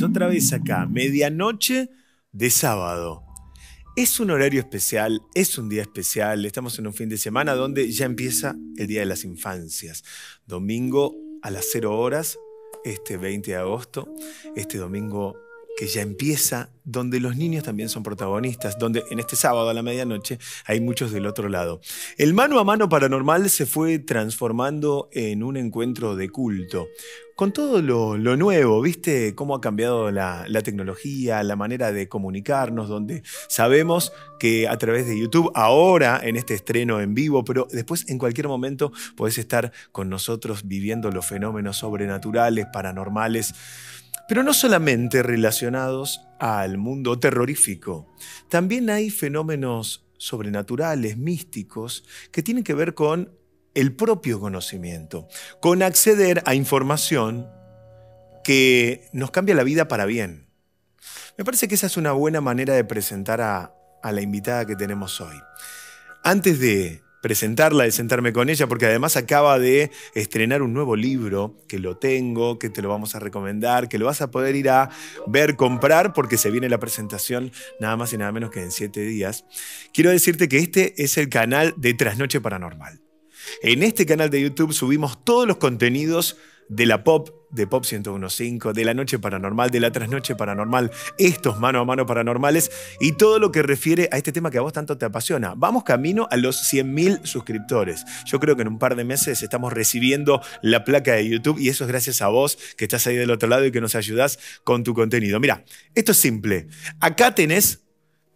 otra vez acá, medianoche de sábado. Es un horario especial, es un día especial, estamos en un fin de semana donde ya empieza el Día de las Infancias. Domingo a las 0 horas, este 20 de agosto, este domingo que ya empieza, donde los niños también son protagonistas, donde en este sábado a la medianoche hay muchos del otro lado. El mano a mano paranormal se fue transformando en un encuentro de culto. Con todo lo, nuevo, viste cómo ha cambiado la, la tecnología, la manera de comunicarnos, donde sabemos que a través de YouTube, ahora en este estreno en vivo, pero después en cualquier momento podés estar con nosotros viviendo los fenómenos sobrenaturales, paranormales pero no solamente relacionados al mundo terrorífico, también hay fenómenos sobrenaturales, místicos, que tienen que ver con el propio conocimiento, con acceder a información que nos cambia la vida para bien. Me parece que esa es una buena manera de presentar a, la invitada que tenemos hoy. Antes de presentarla y sentarme con ella, porque además acaba de estrenar un nuevo libro, que lo tengo, que te lo vamos a recomendar, que lo vas a poder ir a ver, comprar, porque se viene la presentación nada más y nada menos que en siete días. Quiero decirte que este es el canal de Trasnoche Paranormal. En este canal de YouTube subimos todos los contenidos de la pop de Pop 1015, de la noche paranormal, de la trasnoche paranormal, estos mano a mano paranormales y todo lo que refiere a este tema que a vos tanto te apasiona. Vamos camino a los 100.000 suscriptores. Yo creo que en un par de meses estamos recibiendo la placa de YouTube y eso es gracias a vos que estás ahí del otro lado y que nos ayudás con tu contenido. Mira, esto es simple. Acá tenés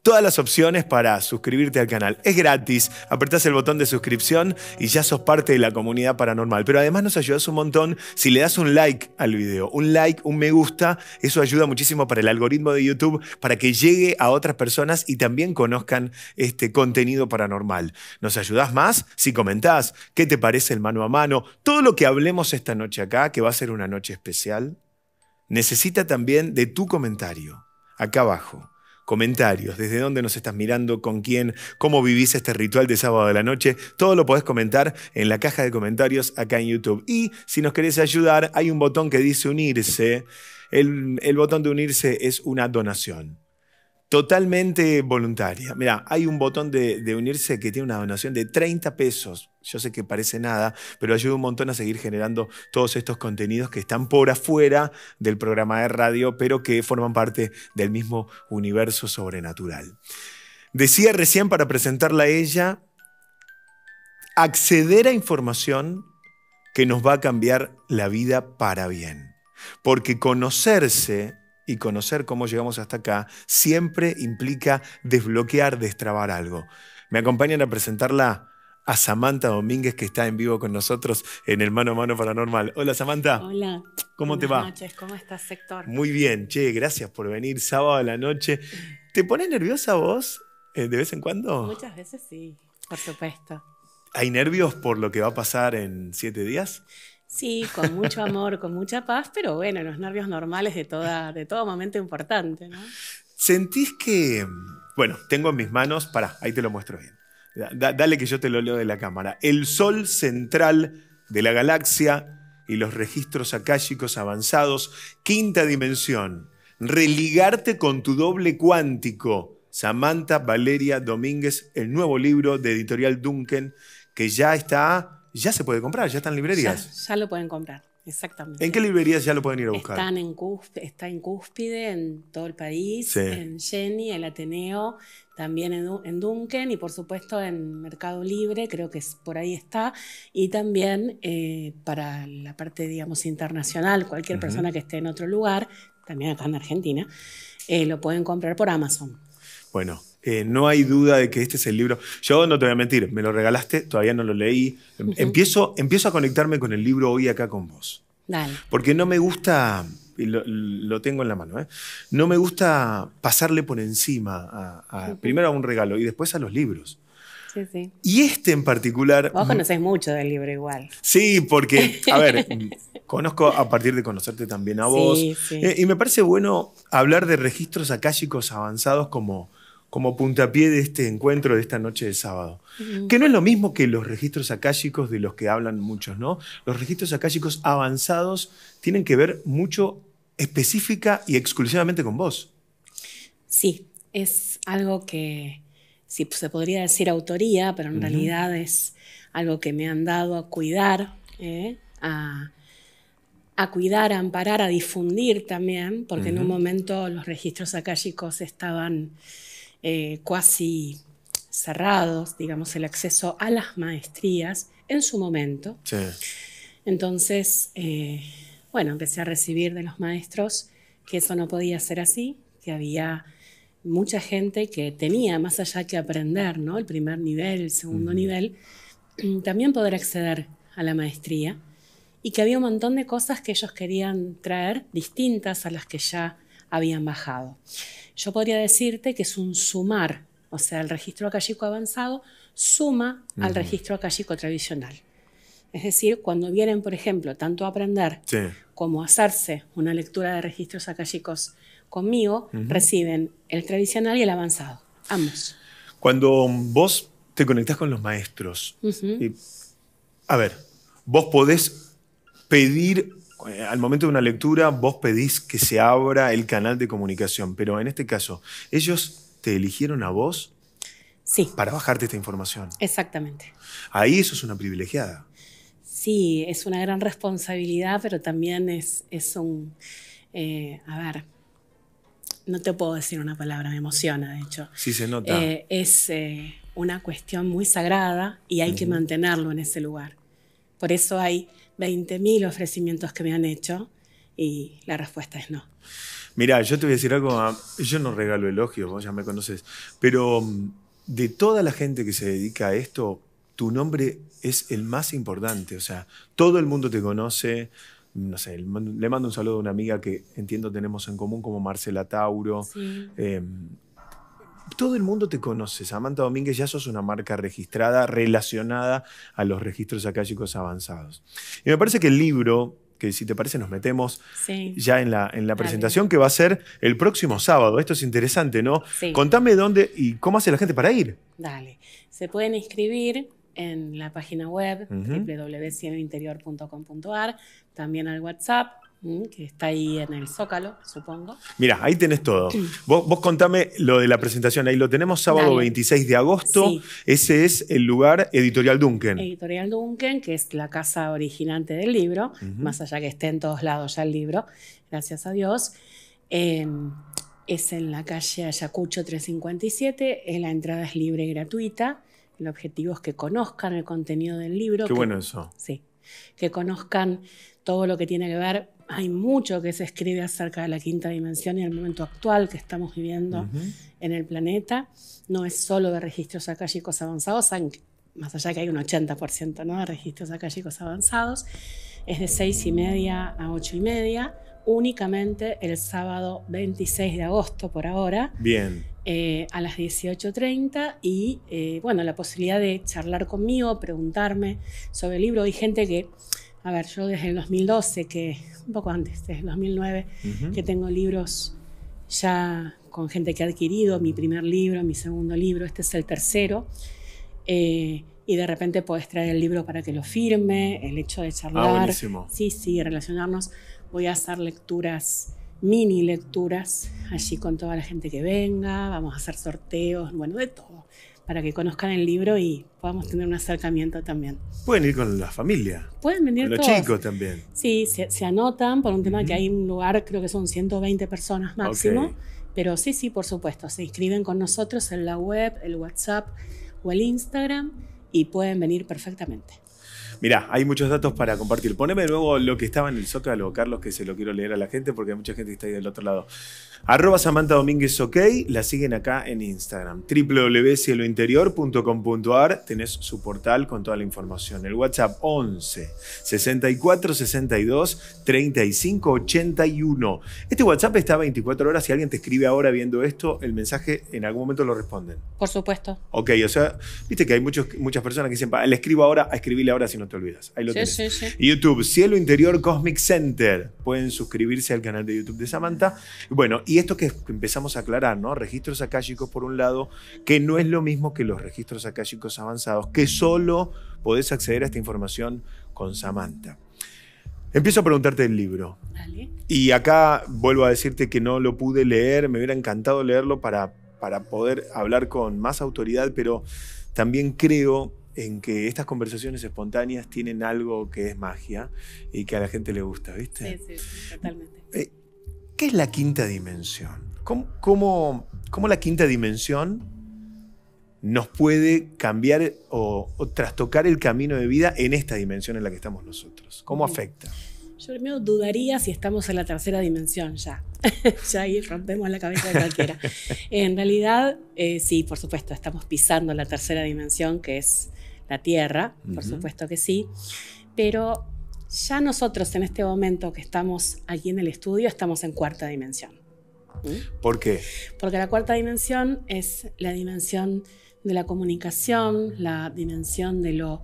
todas las opciones para suscribirte al canal. Es gratis, apretás el botón de suscripción y ya sos parte de la comunidad paranormal. Pero además nos ayudas un montón si le das un like al video, un like, un me gusta, eso ayuda muchísimo para el algoritmo de YouTube, para que llegue a otras personas y también conozcan este contenido paranormal. Nos ayudas más si comentás qué te parece el mano a mano, todo lo que hablemos esta noche acá, que va a ser una noche especial, necesita también de tu comentario, acá abajo comentarios, desde dónde nos estás mirando, con quién, cómo vivís este ritual de sábado de la noche, todo lo podés comentar en la caja de comentarios acá en YouTube. Y si nos querés ayudar, hay un botón que dice unirse. El, botón de unirse es una donación. Totalmente voluntaria. Mira, hay un botón de, de unirse que tiene una donación de 30 pesos yo sé que parece nada, pero ayuda un montón a seguir generando todos estos contenidos que están por afuera del programa de radio, pero que forman parte del mismo universo sobrenatural. Decía recién para presentarla a ella, acceder a información que nos va a cambiar la vida para bien. Porque conocerse y conocer cómo llegamos hasta acá siempre implica desbloquear, destrabar algo. Me acompañan a presentarla a Samantha Domínguez que está en vivo con nosotros en el Mano a Mano Paranormal. Hola Samantha. Hola. ¿Cómo te va? Buenas noches, ¿cómo estás, sector? Muy bien, che, gracias por venir sábado a la noche. ¿Te pones nerviosa vos eh, de vez en cuando? Muchas veces sí, por supuesto. ¿Hay nervios por lo que va a pasar en siete días? Sí, con mucho amor, con mucha paz, pero bueno, los nervios normales de, de todo momento importante, ¿no? ¿Sentís que, bueno, tengo en mis manos, pará, ahí te lo muestro bien dale que yo te lo leo de la cámara. El sol central de la galaxia y los registros akáshicos avanzados, quinta dimensión, religarte con tu doble cuántico. Samantha Valeria Domínguez, el nuevo libro de editorial Duncan, que ya está, ya se puede comprar, ya está en librerías. Ya, lo pueden comprar, exactamente. ¿En qué librerías ya lo pueden ir a buscar? está en Cúspide, en todo el país, en Jenny, el Ateneo, también en, en, Duncan y por supuesto en Mercado Libre, creo que por ahí está, y también eh, para la parte, digamos, internacional, cualquier persona que esté en otro lugar, también acá en Argentina, eh, lo pueden comprar por Amazon. Bueno, eh, no hay duda de que este es el libro. Yo no te voy a mentir, me lo regalaste, todavía no lo leí. Em, empiezo, empiezo a conectarme con el libro hoy acá con vos. Dale. Porque no me gusta y lo, tengo en la mano, ¿eh? no me gusta pasarle por encima, a, primero a un regalo y después a los libros. Y este en particular. Vos conocés mucho del libro igual. Sí, porque, a ver, conozco a partir de conocerte también a vos. Eh, y me parece bueno hablar de registros akáshicos avanzados como, como puntapié de este encuentro, de esta noche de sábado. Que no es lo mismo que los registros akáshicos de los que hablan muchos, ¿no? Los registros akáshicos avanzados tienen que ver mucho específica y exclusivamente con vos. Sí, es algo que sí, pues, se podría decir autoría, pero en realidad es algo que me han dado a cuidar, ¿eh? a, cuidar, a amparar, a difundir también, porque en un momento los registros akáshicos estaban eh, casi cerrados, digamos, el acceso a las maestrías en su momento. Entonces, eh, bueno, empecé a recibir de los maestros que eso no podía ser así, que había mucha gente que tenía, más allá que aprender, ¿no? El primer nivel, el segundo nivel, mm, también poder acceder a la maestría y que había un montón de cosas que ellos querían traer distintas a las que ya habían bajado. Yo podría decirte que es un sumar, o sea, el registro akashico avanzado suma al registro akashico tradicional. Es decir, cuando vienen, por ejemplo, tanto a aprender sí como hacerse una lectura de registros akashicos conmigo, reciben el tradicional y el avanzado, ambos. Cuando vos te conectás con los maestros, a ver, vos podés pedir, eh, al momento de una lectura, vos pedís que se abra el canal de comunicación, pero en este caso, ellos te eligieron a vos sí. para bajarte esta información. Exactamente. Ahí eso es una privilegiada sí, es una gran responsabilidad, pero también es, es un, eh, a ver, no te puedo decir una palabra, me emociona, de hecho. Sí, se nota. Eh, es eh, una cuestión muy sagrada y hay que mantenerlo en ese lugar. Por eso hay 20.000 ofrecimientos que me han hecho y la respuesta es no. Mira, yo te voy a decir algo, ah, yo no regalo elogios, vos ya me conoces, pero mm, de toda la gente que se dedica a esto, tu nombre es el más importante. O sea, todo el mundo te conoce. No sé, le mando un saludo a una amiga que entiendo tenemos en común, como Marcela Tauro. Em, todo el mundo te conoce, Samantha Domínguez, ya sos una marca registrada, relacionada a los registros acálicos avanzados. Y me parece que el libro, que si te parece nos metemos ya en la, en la presentación, que va a ser el próximo sábado. Esto es interesante, ¿no? Contame dónde y cómo hace la gente para ir. Dale, se pueden inscribir en la página web www.interior.com.ar, también al WhatsApp, que está ahí en el Zócalo, supongo. Mira, ahí tenés todo. Vos, contame lo de la presentación. Ahí lo tenemos sábado 26 de agosto. Ese es el lugar Editorial Duncan. Editorial Duncan, que es la casa originante del libro, más allá que esté en todos lados ya el libro, gracias a Dios. Em, es en la calle Ayacucho 357, eh, la entrada es libre y gratuita. El objetivo es que conozcan el contenido del libro. Qué bueno eso. Sí, que conozcan todo lo que tiene que ver. Hay mucho que se escribe acerca de la quinta dimensión y el momento actual que estamos viviendo en el planeta. No es solo de registros akashicos avanzados, más allá que hay un 80% ¿no? de registros akashicos avanzados. Es de seis y media a ocho y media, únicamente el sábado 26 de agosto por ahora. Bien eh, a las 18.30 y eh, bueno, la posibilidad de charlar conmigo, preguntarme sobre el libro. Hay gente que, a ver, yo desde el 2012, que un poco antes, desde el 2009, que tengo libros ya con gente que ha adquirido mi primer libro, mi segundo libro, este es el tercero. Eh, y de repente puedes traer el libro para que lo firme, el hecho de ah, charlar. sí, sí, relacionarnos. Voy a hacer lecturas mini lecturas allí con toda la gente que venga, vamos a hacer sorteos, bueno, de todo, para que conozcan el libro y podamos tener un acercamiento también. Pueden ir con la familia. Pueden venir con los chicos también. Sí, se, anotan por un tema que hay un lugar, creo que son 120 personas máximo, pero sí, sí, por supuesto, se inscriben con nosotros en la web, el WhatsApp o el Instagram y pueden venir perfectamente. Mirá, hay muchos datos para compartir. Poneme de nuevo lo que estaba en el Zócalo, Carlos, que se lo quiero leer a la gente porque hay mucha gente que está ahí del otro lado. Arroba Samantha Domínguez OK, la siguen acá en Instagram. www.cielointerior.com.ar, tenés su portal con toda la información. El WhatsApp 11 64 62 35 81. Este WhatsApp está 24 horas. Si alguien te escribe ahora viendo esto, el mensaje en algún momento lo responden. Por supuesto. Ok, o sea, viste que hay muchas personas que dicen, le escribo ahora, a escribirle ahora si no te olvidas. Ahí lo YouTube, Cielo Interior Cosmic Center. Pueden suscribirse al canal de YouTube de Samantha. Bueno, y esto que empezamos a aclarar, ¿no? Registros akáshicos por un lado, que no es lo mismo que los registros akáshicos avanzados, que solo podés acceder a esta información con Samantha. Empiezo a preguntarte el libro. Dale. Y acá vuelvo a decirte que no lo pude leer, me hubiera encantado leerlo para, para poder hablar con más autoridad, pero también creo en que estas conversaciones espontáneas tienen algo que es magia y que a la gente le gusta, ¿viste? Sí, sí, totalmente. Eh, ¿Qué es la quinta dimensión? ¿Cómo, cómo, la quinta dimensión nos puede cambiar o, trastocar el camino de vida en esta dimensión en la que estamos nosotros? ¿Cómo afecta? Yo primero dudaría si estamos en la tercera dimensión ya. ya ahí rompemos la cabeza de cualquiera. en realidad, eh, sí, por supuesto, estamos pisando la tercera dimensión, que es la tierra, por supuesto que sí, pero ya nosotros en este momento que estamos aquí en el estudio estamos en cuarta dimensión. ¿Mm? ¿Por qué? Porque la cuarta dimensión es la dimensión de la comunicación, la dimensión de lo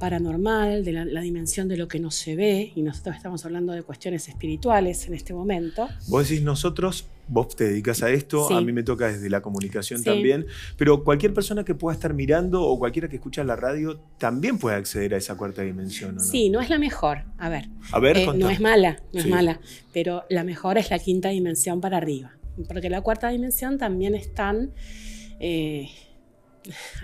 paranormal, de la, la, dimensión de lo que no se ve, y nosotros estamos hablando de cuestiones espirituales en este momento. Vos decís nosotros vos te dedicas a esto, a mí me toca desde la comunicación también, pero cualquier persona que pueda estar mirando o cualquiera que escucha la radio también puede acceder a esa cuarta dimensión. ¿no? Sí, no es la mejor, a ver. Eh, no es mala, no es mala, pero la mejor es la quinta dimensión para arriba, porque la cuarta dimensión también están... Eh,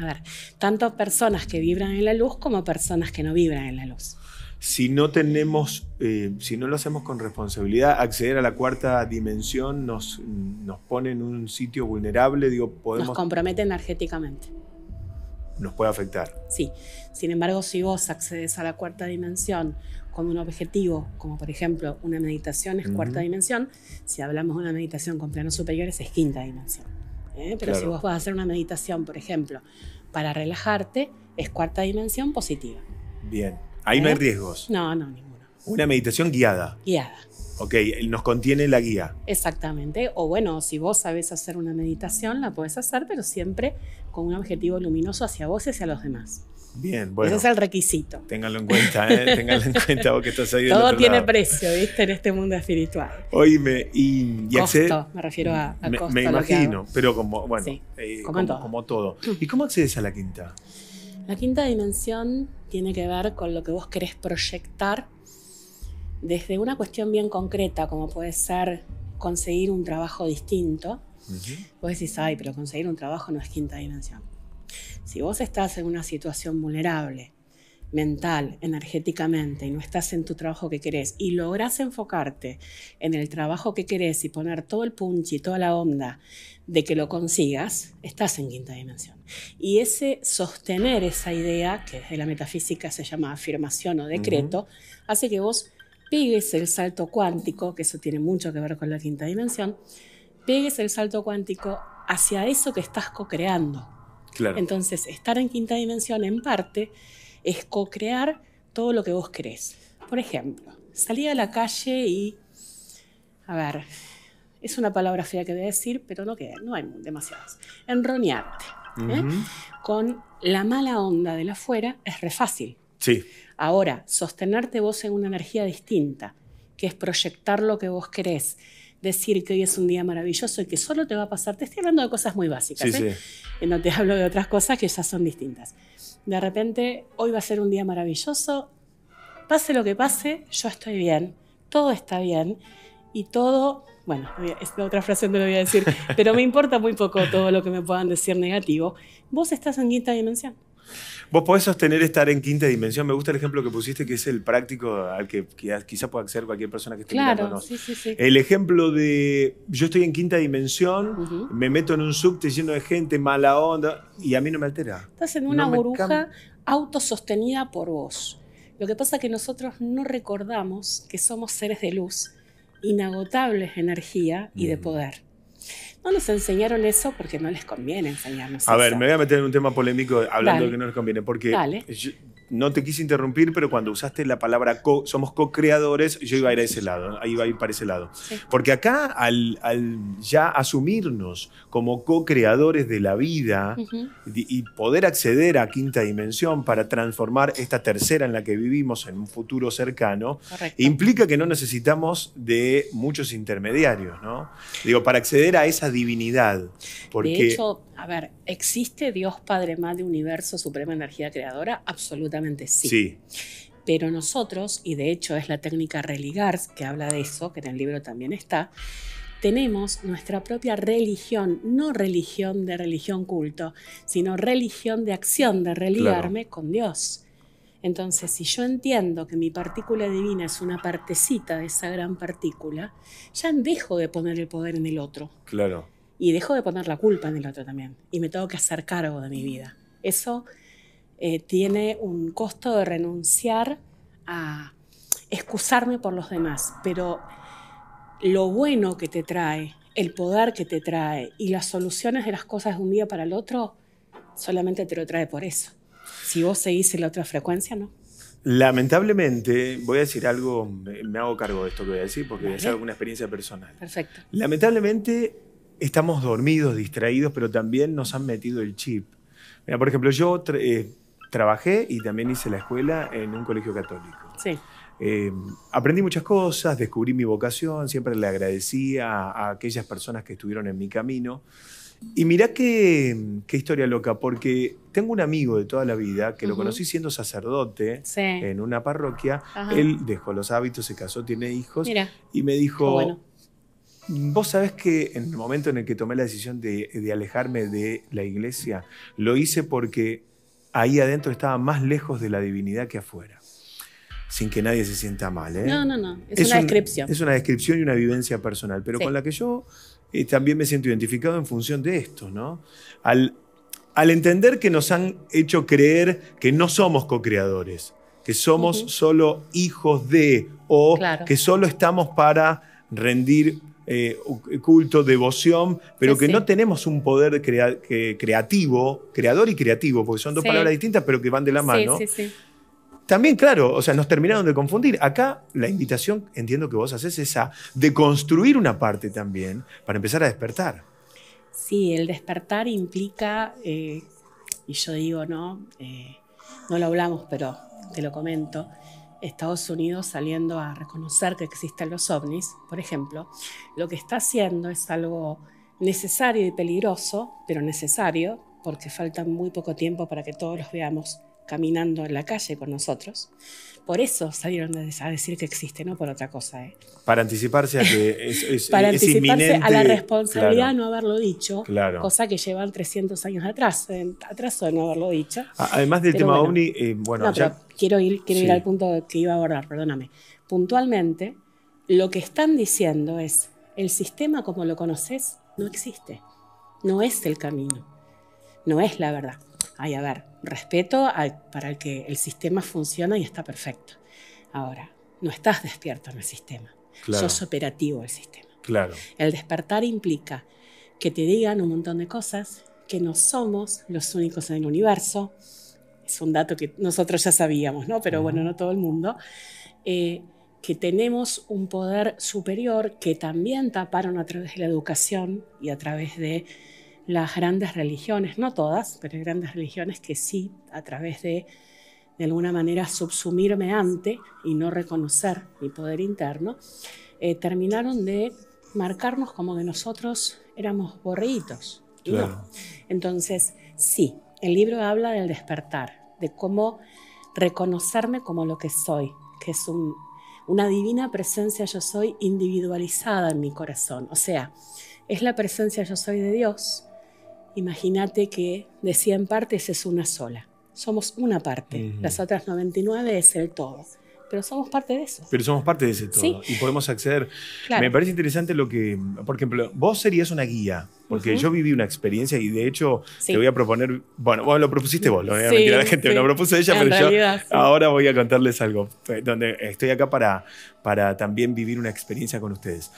a ver, tanto personas que vibran en la luz como personas que no vibran en la luz si no tenemos, eh, si no lo hacemos con responsabilidad, acceder a la cuarta dimensión nos, nos pone en un sitio vulnerable, digo, podemos... Nos compromete energéticamente. Nos puede afectar. Sí. Sin embargo, si vos accedes a la cuarta dimensión con un objetivo, como por ejemplo una meditación es cuarta dimensión, si hablamos de una meditación con planos superiores es quinta dimensión. ¿eh? Pero si vos vas a hacer una meditación, por ejemplo, para relajarte, es cuarta dimensión positiva. Bien. Ahí no hay ¿Eh? riesgos. No, no, ninguno. Una meditación guiada. Guiada. Ok, nos contiene la guía. Exactamente. O bueno, si vos sabes hacer una meditación, la podés hacer, pero siempre con un objetivo luminoso hacia vos y hacia los demás. Bien, bueno. Ese es el requisito. Ténganlo en cuenta, ¿eh? ténganlo en cuenta vos que estás ahí. Todo tiene precio, ¿viste? En este mundo espiritual. Oíme, y, y acceder. me refiero a, a me, Me imagino, pero como, bueno, eh, como, como, todo. ¿Y cómo accedes a la quinta? La quinta dimensión tiene que ver con lo que vos querés proyectar desde una cuestión bien concreta, como puede ser conseguir un trabajo distinto. Vos decís, ay, pero conseguir un trabajo no es quinta dimensión. Si vos estás en una situación vulnerable, mental, energéticamente, y no estás en tu trabajo que querés, y logras enfocarte en el trabajo que querés y poner todo el punch y toda la onda de que lo consigas, estás en quinta dimensión. Y ese sostener esa idea, que desde la metafísica se llama afirmación o decreto, hace que vos pegues el salto cuántico, que eso tiene mucho que ver con la quinta dimensión, pegues el salto cuántico hacia eso que estás co-creando. Entonces, estar en quinta dimensión en parte es co-crear todo lo que vos querés. Por ejemplo, salir a la calle y, a ver, es una palabra fea que voy a decir, pero no queda, no hay demasiados. Enroniarte ¿eh? Con la mala onda de la afuera es re fácil. Sí. Ahora, sostenerte vos en una energía distinta, que es proyectar lo que vos querés, decir que hoy es un día maravilloso y que solo te va a pasar. Te estoy hablando de cosas muy básicas, sí, ¿eh? no te hablo de otras cosas que ya son distintas. De repente, hoy va a ser un día maravilloso. Pase lo que pase, yo estoy bien. Todo está bien. Y todo, bueno, es otra frase no lo voy a decir, pero me importa muy poco todo lo que me puedan decir negativo. Vos estás en quinta dimensión. Vos podés sostener estar en quinta dimensión. Me gusta el ejemplo que pusiste, que es el práctico al que quizá pueda acceder cualquier persona que esté claro, Sí, sí, sí. El ejemplo de yo estoy en quinta dimensión, me meto en un subte lleno de gente, mala onda, y a mí no me altera. Estás en una burbuja autosostenida por vos. Lo que pasa es que nosotros no recordamos que somos seres de luz, inagotables de energía y de mm. poder. No nos enseñaron eso porque no les conviene enseñarnos eso. A ver, me voy a meter en un tema polémico hablando de que no les conviene, porque no te quise interrumpir, pero cuando usaste la palabra somos co-creadores, yo iba a ir a ese lado, iba a ir para ese lado. Porque acá, al, ya asumirnos como co-creadores de la vida y poder acceder a quinta dimensión para transformar esta tercera en la que vivimos en un futuro cercano, implica que no necesitamos de muchos intermediarios, ¿no? Digo, para acceder a esa divinidad. Porque... De hecho, a ver, ¿existe Dios Padre Madre Universo Suprema Energía Creadora? Absolutamente sí. Pero nosotros, y de hecho es la técnica Religars que habla de eso, que en el libro también está, tenemos nuestra propia religión, no religión de religión culto, sino religión de acción, de religarme con Dios. Entonces, si yo entiendo que mi partícula divina es una partecita de esa gran partícula, ya dejo de poner el poder en el otro. Claro. Y dejo de poner la culpa en el otro también. Y me tengo que hacer cargo de mi vida. Eso eh, tiene un costo de renunciar a excusarme por los demás, pero lo bueno que te trae, el poder que te trae y las soluciones de las cosas de un día para el otro, solamente te lo trae por eso. Si vos seguís en la otra frecuencia, no. Lamentablemente, voy a decir algo, me hago cargo de esto que voy a decir porque es una experiencia personal. Perfecto. Lamentablemente estamos dormidos, distraídos, pero también nos han metido el chip. Mira, por ejemplo, yo eh, trabajé y también hice la escuela en un colegio católico. Sí. Eh, aprendí muchas cosas, descubrí mi vocación, siempre le agradecía a, aquellas personas que estuvieron en mi camino. Y mirá qué, historia loca, porque tengo un amigo de toda la vida que lo conocí siendo sacerdote en una parroquia. Él dejó los hábitos, se casó, tiene hijos. Y me dijo, bueno. vos sabés que en el momento en el que tomé la decisión de alejarme de la iglesia, lo hice porque ahí adentro estaba más lejos de la divinidad que afuera. Sin que nadie se sienta mal. ¿eh? No, no, no. Es, una descripción. Es una descripción y una vivencia personal, pero con la que yo eh, también me siento identificado en función de esto, ¿no? Al, entender que nos han hecho creer que no somos co-creadores, que somos solo hijos de, o que solo estamos para rendir eh, culto, devoción, pero que no tenemos un poder creativo, creador y creativo, porque son dos palabras distintas, pero que van de la mano. También, claro, o sea, nos terminaron de confundir. Acá la invitación, entiendo que vos haces esa, de construir una parte también para empezar a despertar. Sí, el despertar implica, eh, y yo digo, ¿no? Eh, no lo hablamos, pero te lo comento, Estados Unidos saliendo a reconocer que existen los ovnis, por ejemplo, lo que está haciendo es algo necesario y peligroso, pero necesario, porque falta muy poco tiempo para que todos los veamos caminando en la calle con nosotros por eso salieron a decir que existe, no por otra cosa. ¿eh? Para anticiparse a que a la responsabilidad de no haberlo dicho, claro. cosa que llevan 300 años atrás, atraso de no haberlo dicho. Además del tema bueno, OVNI, eh, bueno... quiero ir, ir al punto que iba a abordar, perdóname. Puntualmente, lo que están diciendo es, el sistema como lo conoces no existe, no es el camino, no es la verdad. Ay, a ver, respeto para el que el sistema funciona y está perfecto. Ahora, no estás despierto en el sistema, claro. sos operativo el sistema. Claro. El despertar implica que te digan un montón de cosas, que no somos los únicos en el universo. Es un dato que nosotros ya sabíamos, ¿no? Pero bueno, no todo el mundo. Eh, que tenemos un poder superior que también taparon a través de la educación y a través de las grandes religiones, no todas, pero hay grandes religiones que sí, a través de, de alguna manera, subsumirme ante y no reconocer mi poder interno, eh, terminaron de marcarnos como que nosotros éramos borritos Entonces, sí, el libro habla del despertar, de cómo reconocerme como lo que soy, que es una divina presencia yo soy individualizada en mi corazón. O sea, es la presencia yo soy de Dios, Imagínate que de 100 partes es una sola. Somos una parte. Las otras 99 es el todo. Pero somos parte de eso. Pero somos parte de ese todo. Y podemos acceder. Me parece interesante lo que. Por ejemplo, vos serías una guía. Porque yo viví una experiencia y de hecho te voy a proponer. Bueno, vos lo propusiste vos, lo voy a mentir a la gente. Me lo propuse ella, pero yo ahora voy a contarles algo. Eh, donde estoy acá para, para también vivir una experiencia con ustedes.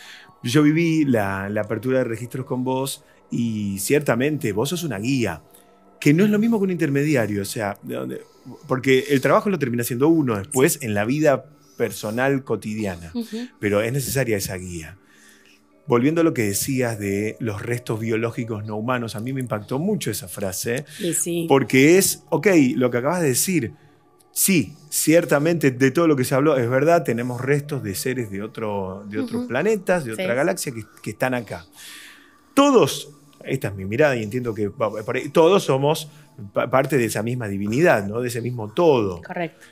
Yo viví la apertura de registros con vos y ciertamente vos sos una guía, que no es lo mismo que un intermediario, o sea, porque el trabajo lo termina siendo uno después en la vida personal cotidiana, pero es necesaria esa guía. Volviendo a lo que decías de los restos biológicos no humanos, a mí me impactó mucho esa frase, porque es, ok, lo que acabas de decir, sí, ciertamente de todo lo que se habló es verdad, tenemos restos de seres de, otro, de otros planetas, de otra galaxia que, están acá. Todos esta es mi mirada y entiendo que todos somos parte de esa misma divinidad, ¿no? de ese mismo todo. Correcto.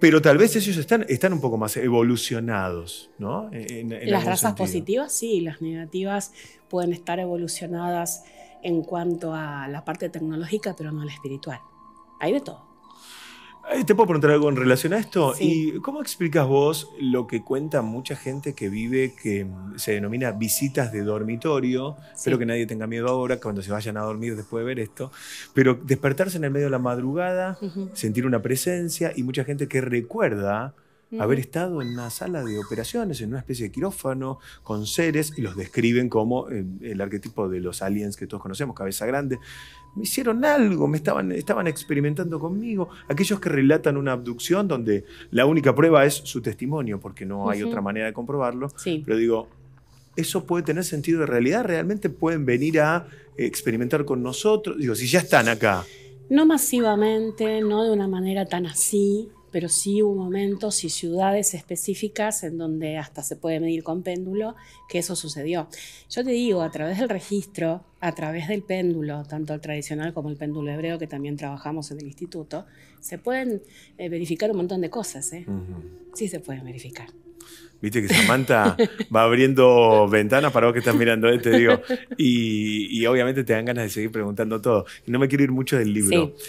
Pero tal vez ellos están, un poco más evolucionados, ¿no? las razas positivas sí, las negativas pueden estar evolucionadas en cuanto a la parte tecnológica, pero no a la espiritual. Hay de todo. Eh, Te puedo preguntar algo en relación a esto. ¿Y cómo explicas vos lo que cuenta mucha gente que vive, que mm, se denomina visitas de dormitorio? Espero que nadie tenga miedo ahora, cuando se vayan a dormir después de ver esto. Pero despertarse en el medio de la madrugada, sentir una presencia y mucha gente que recuerda Haber estado en una sala de operaciones, en una especie de quirófano, con seres, y los describen como eh, el, arquetipo de los aliens que todos conocemos, cabeza grande. Me hicieron algo, me estaban, estaban experimentando conmigo. Aquellos que relatan una abducción donde la única prueba es su testimonio, porque no hay otra manera de comprobarlo. Pero digo, eso puede tener sentido de realidad, realmente pueden venir a experimentar con nosotros, digo, si ya están acá. No masivamente, no de una manera tan así, pero sí hubo momentos y ciudades específicas en donde hasta se puede medir con péndulo que eso sucedió. Yo te digo, a través del registro, a través del péndulo, tanto el tradicional como el péndulo hebreo, que también trabajamos en el instituto, se pueden eh, verificar un montón de cosas. ¿eh? Sí se pueden verificar. Viste que Samantha va abriendo ventanas para vos que estás mirando, eh, te digo. Y, obviamente te dan ganas de seguir preguntando todo. no me quiero ir mucho del libro. Sí.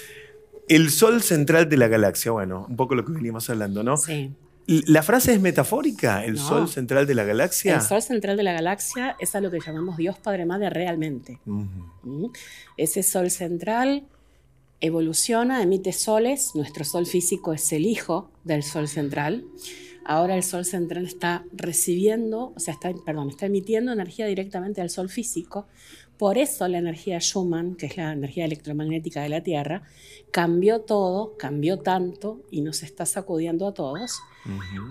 El sol central de la galaxia, bueno, un poco lo que venimos hablando, ¿no? Sí. ¿La frase es metafórica? ¿El sol central de la galaxia? El sol central de la galaxia es a lo que llamamos Dios Padre Madre realmente. ¿Mm? Ese sol central evoluciona, emite soles. Nuestro sol físico es el hijo del sol central. Ahora el sol central está recibiendo, o sea, está, perdón, está emitiendo energía directamente al sol físico, por eso la energía Schumann, que es la energía electromagnética de la Tierra, cambió todo, cambió tanto y nos está sacudiendo a todos,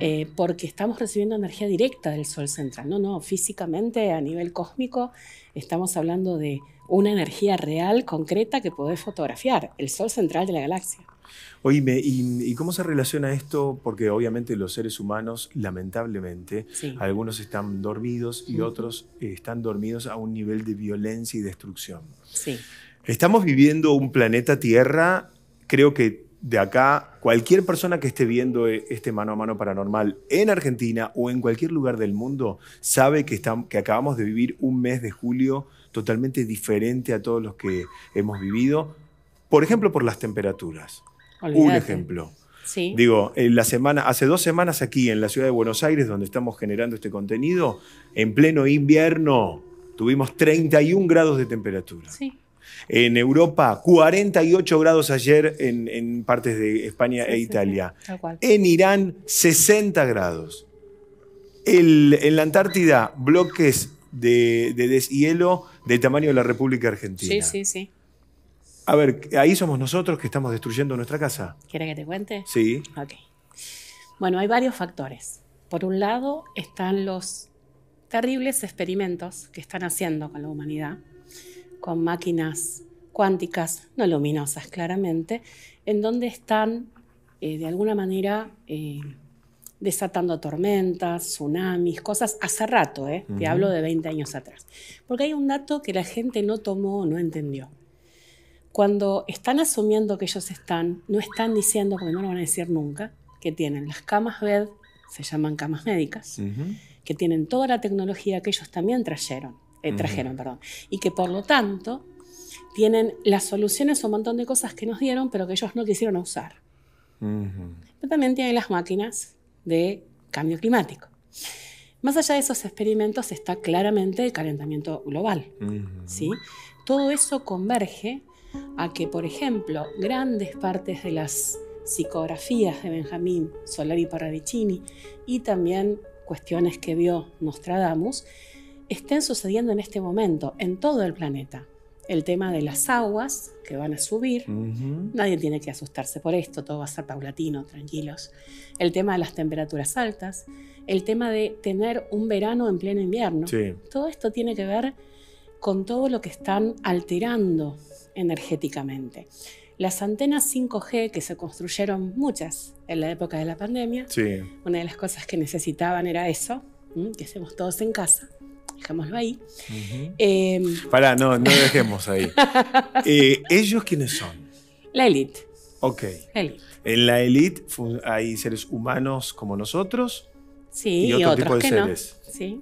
eh, porque estamos recibiendo energía directa del Sol central. No, no, físicamente a nivel cósmico estamos hablando de una energía real, concreta, que podés fotografiar, el Sol central de la galaxia. Oye, ¿y, ¿y, cómo se relaciona esto? Porque obviamente los seres humanos, lamentablemente, algunos están dormidos y otros están dormidos a un nivel de violencia y destrucción. Estamos viviendo un planeta Tierra, creo que de acá, cualquier persona que esté viendo e, este mano a mano paranormal en Argentina o en cualquier lugar del mundo sabe que, que acabamos de vivir un mes de julio totalmente diferente a todos los que hemos vivido, por ejemplo, por las temperaturas un ejemplo. Digo, la semana, hace dos semanas aquí en la ciudad de Buenos Aires, donde estamos generando este contenido, en pleno invierno tuvimos 31 grados de temperatura. En Europa, 48 grados ayer en, partes de España e Italia. En Irán, 60 grados. en la Antártida, bloques de, de deshielo del tamaño de la República Argentina. Sí, sí, sí. A ver, ahí somos nosotros que estamos destruyendo nuestra casa. ¿Quieres que te cuente? Sí. Ok. Bueno, hay varios factores. Por un lado están los terribles experimentos que están haciendo con la humanidad, con máquinas cuánticas, no luminosas claramente, en donde están eh, de alguna manera eh, desatando tormentas, tsunamis, cosas hace rato, eh, te hablo de 20 años atrás. Porque hay un dato que la gente no tomó, no entendió cuando están asumiendo que ellos están, no están diciendo, porque no lo van a decir nunca, que tienen las camas bed, se llaman camas médicas, que tienen toda la tecnología que ellos también trajeron, eh, trajeron, perdón, y que por lo tanto tienen las soluciones o un montón de cosas que nos dieron, pero que ellos no quisieron usar. Pero también tienen las máquinas de cambio climático. Más allá de esos experimentos está claramente el calentamiento global. ¿sí? Todo eso converge a que, por ejemplo, grandes partes de las psicografías de Benjamín Solari Parravicini y también cuestiones que vio Nostradamus estén sucediendo en este momento en todo el planeta. El tema de las aguas que van a subir, nadie tiene que asustarse por esto, todo va a ser paulatino, tranquilos. El tema de las temperaturas altas, el tema de tener un verano en pleno invierno. Todo esto tiene que ver con todo lo que están alterando energéticamente. Las antenas 5G, que se construyeron muchas en la época de la pandemia, una de las cosas que necesitaban era eso, que estemos todos en casa, dejémoslo ahí. Em, Pará, no, no dejemos ahí. Eh, ¿Ellos quiénes son? La élite. Ok. elite. En la élite hay seres humanos como nosotros sí, y otro tipo de seres. Sí.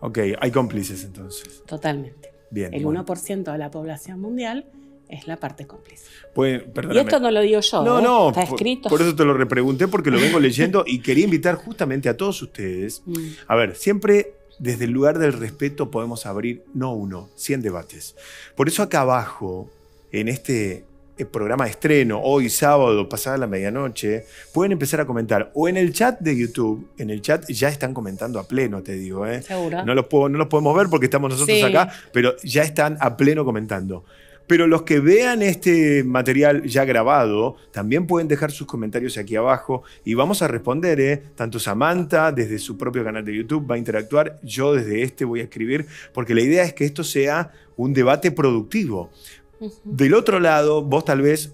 Ok, hay cómplices entonces. Totalmente el 1% de la población mundial es la parte cómplice. Pues, y esto no lo digo yo, no, ¿eh? no, está escrito. Por, eso te lo repregunté, porque lo vengo leyendo y quería invitar justamente a todos ustedes. Mm. A ver, siempre desde el lugar del respeto podemos abrir, no uno, 100 debates. Por eso acá abajo, en este eh, programa de estreno, hoy sábado, pasada la medianoche, pueden empezar a comentar. O en el chat de YouTube, en el chat ya están comentando a pleno, te digo. ¿eh? No los, puedo, no podemos ver porque estamos nosotros acá, pero ya están a pleno comentando. Pero los que vean este material ya grabado, también pueden dejar sus comentarios aquí abajo y vamos a responder. ¿eh? Tanto Samantha desde su propio canal de YouTube va a interactuar, yo desde este voy a escribir, porque la idea es que esto sea un debate productivo. Del otro lado, vos tal vez,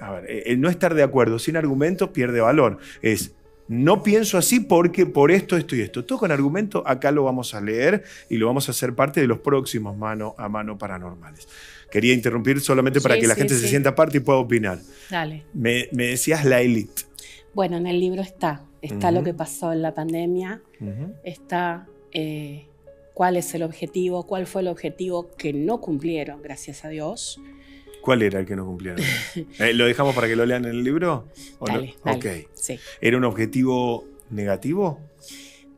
a ver, eh, el no estar de acuerdo sin argumentos pierde valor. Es, no pienso así porque por esto, esto y esto. Todo con argumento, acá lo vamos a leer y lo vamos a hacer parte de los próximos mano a mano paranormales. Quería interrumpir solamente para que la gente se sienta parte y pueda opinar. Dale. Me, decías la élite. Bueno, en el libro está. Está lo que pasó en la pandemia, está eh, cuál es el objetivo, cuál fue el objetivo que no cumplieron, gracias a Dios. ¿Cuál era el que no cumplieron? Eh, ¿Lo dejamos para que lo lean en el libro? ¿Era un objetivo negativo?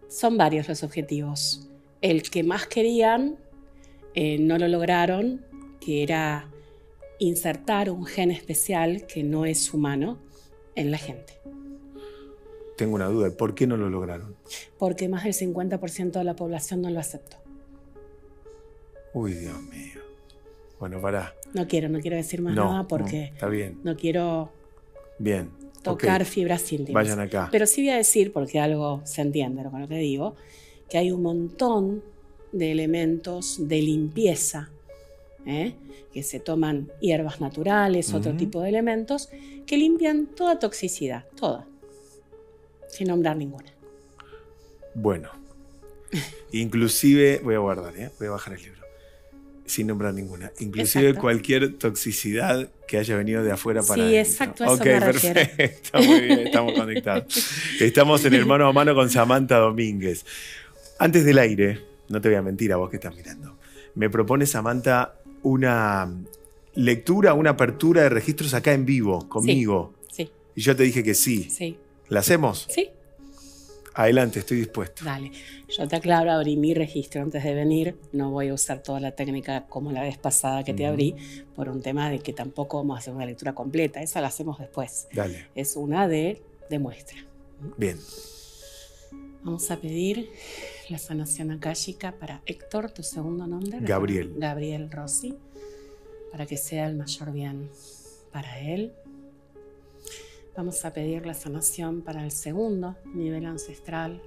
Son varios los objetivos. El que más querían eh, no lo lograron, que era insertar un gen especial que no es humano en la gente tengo una duda, ¿por qué no lo lograron? Porque más del 50% de la población no lo aceptó. Uy, Dios mío. Bueno, pará. No quiero, no quiero decir más nada porque no, está bien. quiero bien. tocar fibras íntimas. Vayan acá. Pero sí voy a decir, porque algo se entiende lo que te digo, que hay un montón de elementos de limpieza ¿eh? que se toman hierbas naturales, otro tipo de elementos, que limpian toda toxicidad, toda sin nombrar ninguna. Bueno, inclusive, voy a guardar, ¿eh? voy a bajar el libro, sin nombrar ninguna, inclusive cualquier toxicidad que haya venido de afuera para... Sí, exacto. Eso ok, perfecto, muy bien, estamos conectados. Estamos en el mano a mano con Samantha Domínguez. Antes del aire, no te voy a mentir a vos que estás mirando, me propone Samantha una lectura, una apertura de registros acá en vivo, conmigo. sí. Y yo te dije que sí. Sí. ¿La hacemos? Sí. Adelante, estoy dispuesto. Dale. Yo te aclaro, abrí mi registro antes de venir. No voy a usar toda la técnica como la vez pasada que te abrí, por un tema de que tampoco vamos a hacer una lectura completa. Esa la hacemos después. Dale. Es una de, muestra. Bien. Vamos a pedir la sanación akáshica para Héctor, tu segundo nombre. Gabriel. Gabriel Rossi, para que sea el mayor bien para él, Vamos a pedir la sanación para el segundo nivel ancestral,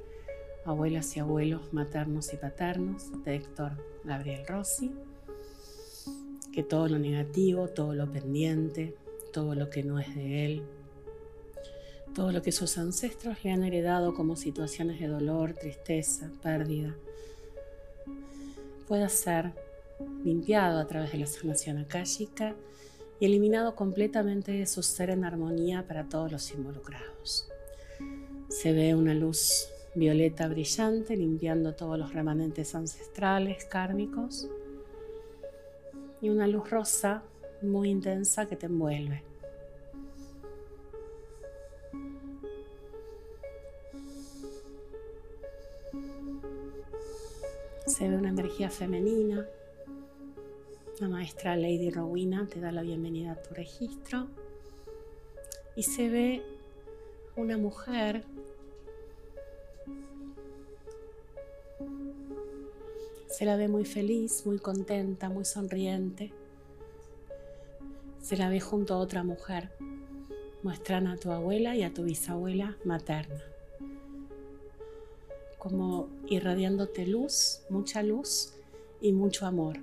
abuelas y abuelos maternos y paternos, de Héctor Gabriel Rossi. Que todo lo negativo, todo lo pendiente, todo lo que no es de él, todo lo que sus ancestros le han heredado como situaciones de dolor, tristeza, pérdida, pueda ser limpiado a través de la sanación akáshica y eliminado completamente de su ser en armonía para todos los involucrados. Se ve una luz violeta brillante limpiando todos los remanentes ancestrales kármicos y una luz rosa muy intensa que te envuelve. Se ve una energía femenina la maestra Lady Rowena te da la bienvenida a tu registro y se ve una mujer Se la ve muy feliz, muy contenta, muy sonriente. Se la ve junto a otra mujer. Muestran a tu abuela y a tu bisabuela materna. Como irradiándote luz, mucha luz y mucho amor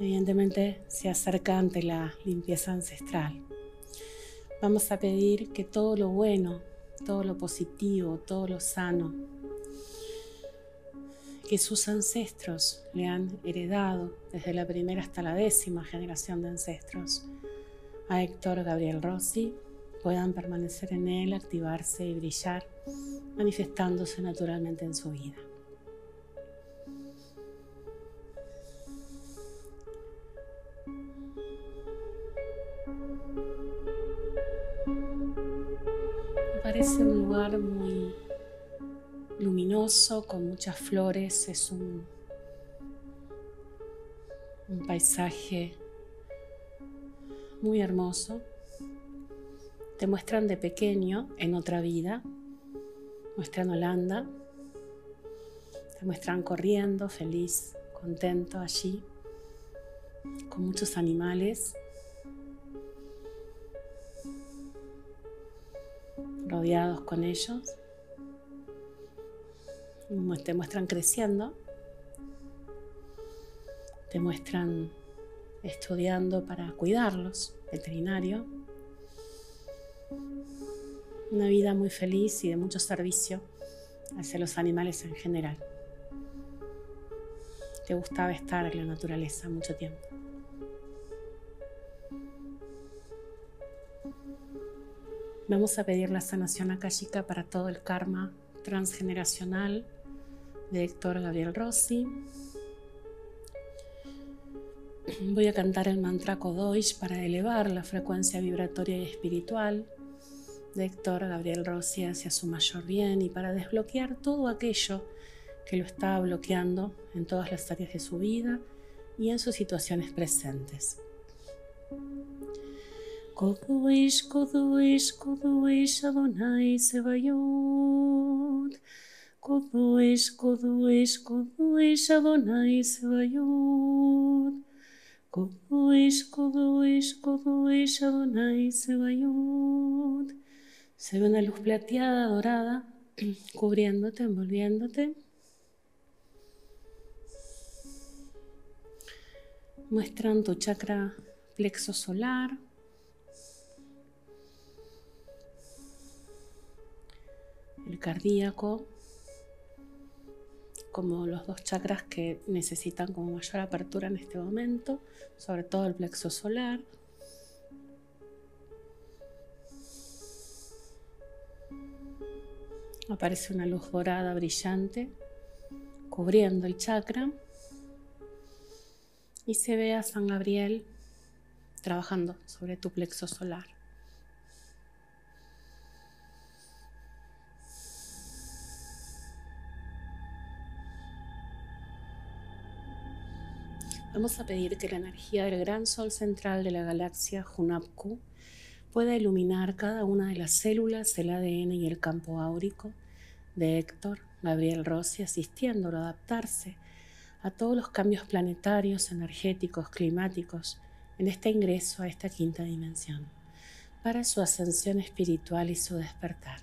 evidentemente se acerca ante la limpieza ancestral. Vamos a pedir que todo lo bueno, todo lo positivo, todo lo sano que sus ancestros le han heredado desde la primera hasta la décima generación de ancestros a Héctor Gabriel Rossi puedan permanecer en él, activarse y brillar, manifestándose naturalmente en su vida. con muchas flores, es un, un paisaje muy hermoso. Te muestran de pequeño en otra vida, muestran Holanda, te muestran corriendo, feliz, contento allí, con muchos animales, rodeados con ellos te muestran creciendo, te muestran estudiando para cuidarlos, veterinario. Una vida muy feliz y de mucho servicio hacia los animales en general. Te gustaba estar en la naturaleza mucho tiempo. Vamos a pedir la sanación akashica para todo el karma transgeneracional de Héctor Gabriel Rossi. Voy a cantar el mantra KODOISH para elevar la frecuencia vibratoria y espiritual de Héctor Gabriel Rossi hacia su mayor bien y para desbloquear todo aquello que lo está bloqueando en todas las áreas de su vida y en sus situaciones presentes. Kodosh, Kodosh, Kodosh Adonai Sebayot. Kodosh, Kodosh, y Adonai codo esco Kodosh, Kodosh Adonai y Se ve una luz plateada, dorada, cubriéndote, envolviéndote. Muestran tu chakra plexo solar. El cardíaco como los dos chakras que necesitan como mayor apertura en este momento, sobre todo el plexo solar. Aparece una luz dorada brillante cubriendo el chakra y se ve a San Gabriel trabajando sobre tu plexo solar. Vamos a pedir que la energía del gran sol central de la galaxia Hunapku pueda iluminar cada una de las células, el ADN y el campo áurico de Héctor Gabriel Rossi, asistiéndolo a adaptarse a todos los cambios planetarios, energéticos, climáticos en este ingreso a esta quinta dimensión, para su ascensión espiritual y su despertar.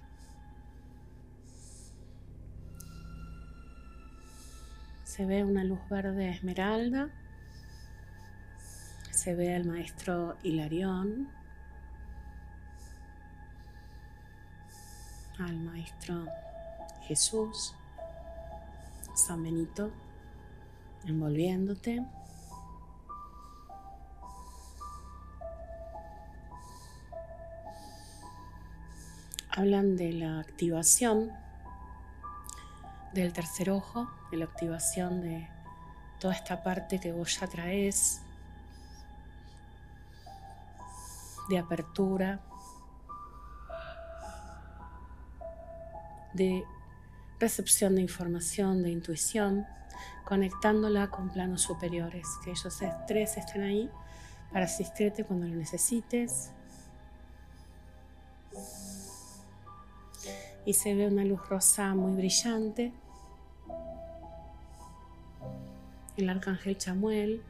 Se ve una luz verde esmeralda se ve al maestro Hilarión, al maestro Jesús, San Benito, envolviéndote. Hablan de la activación del tercer ojo, de la activación de toda esta parte que vos ya traes de apertura, de recepción de información, de intuición, conectándola con planos superiores, que ellos tres estén ahí para asistirte cuando lo necesites. Y se ve una luz rosa muy brillante. El arcángel Chamuel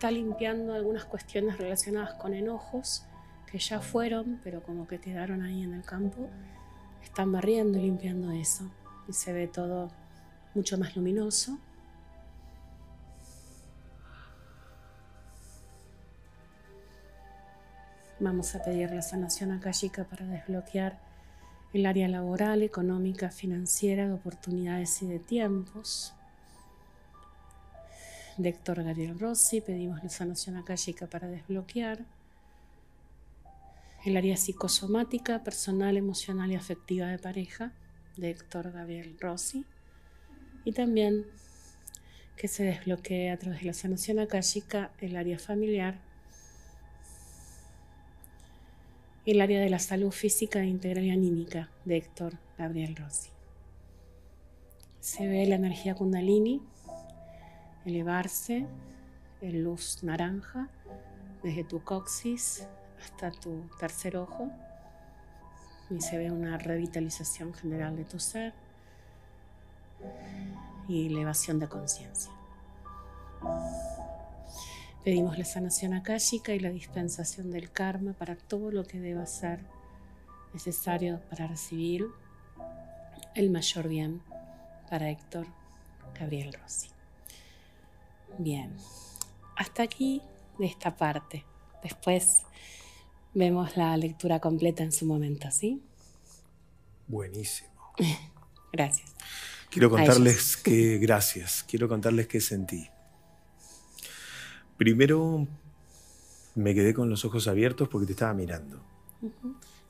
está limpiando algunas cuestiones relacionadas con enojos que ya fueron, pero como que quedaron ahí en el campo. Están barriendo y limpiando eso. Y se ve todo mucho más luminoso. Vamos a pedir la sanación a akashica para desbloquear el área laboral, económica, financiera, de oportunidades y de tiempos de Gabriel Rossi, pedimos la sanación akáshica para desbloquear el área psicosomática, personal, emocional y afectiva de pareja de Héctor Gabriel Rossi y también que se desbloquee a través de la sanación akáshica el área familiar el área de la salud física, integral y anímica de Héctor Gabriel Rossi. Se ve la energía kundalini elevarse en luz naranja desde tu coxis hasta tu tercer ojo y se ve una revitalización general de tu ser y elevación de conciencia. Pedimos la sanación akáshica y la dispensación del karma para todo lo que deba ser necesario para recibir el mayor bien para Héctor Gabriel Rossi. Bien, hasta aquí de esta parte. Después vemos la lectura completa en su momento, ¿sí? Buenísimo. gracias. Quiero contarles que, gracias, quiero contarles qué sentí. Primero me quedé con los ojos abiertos porque te estaba mirando.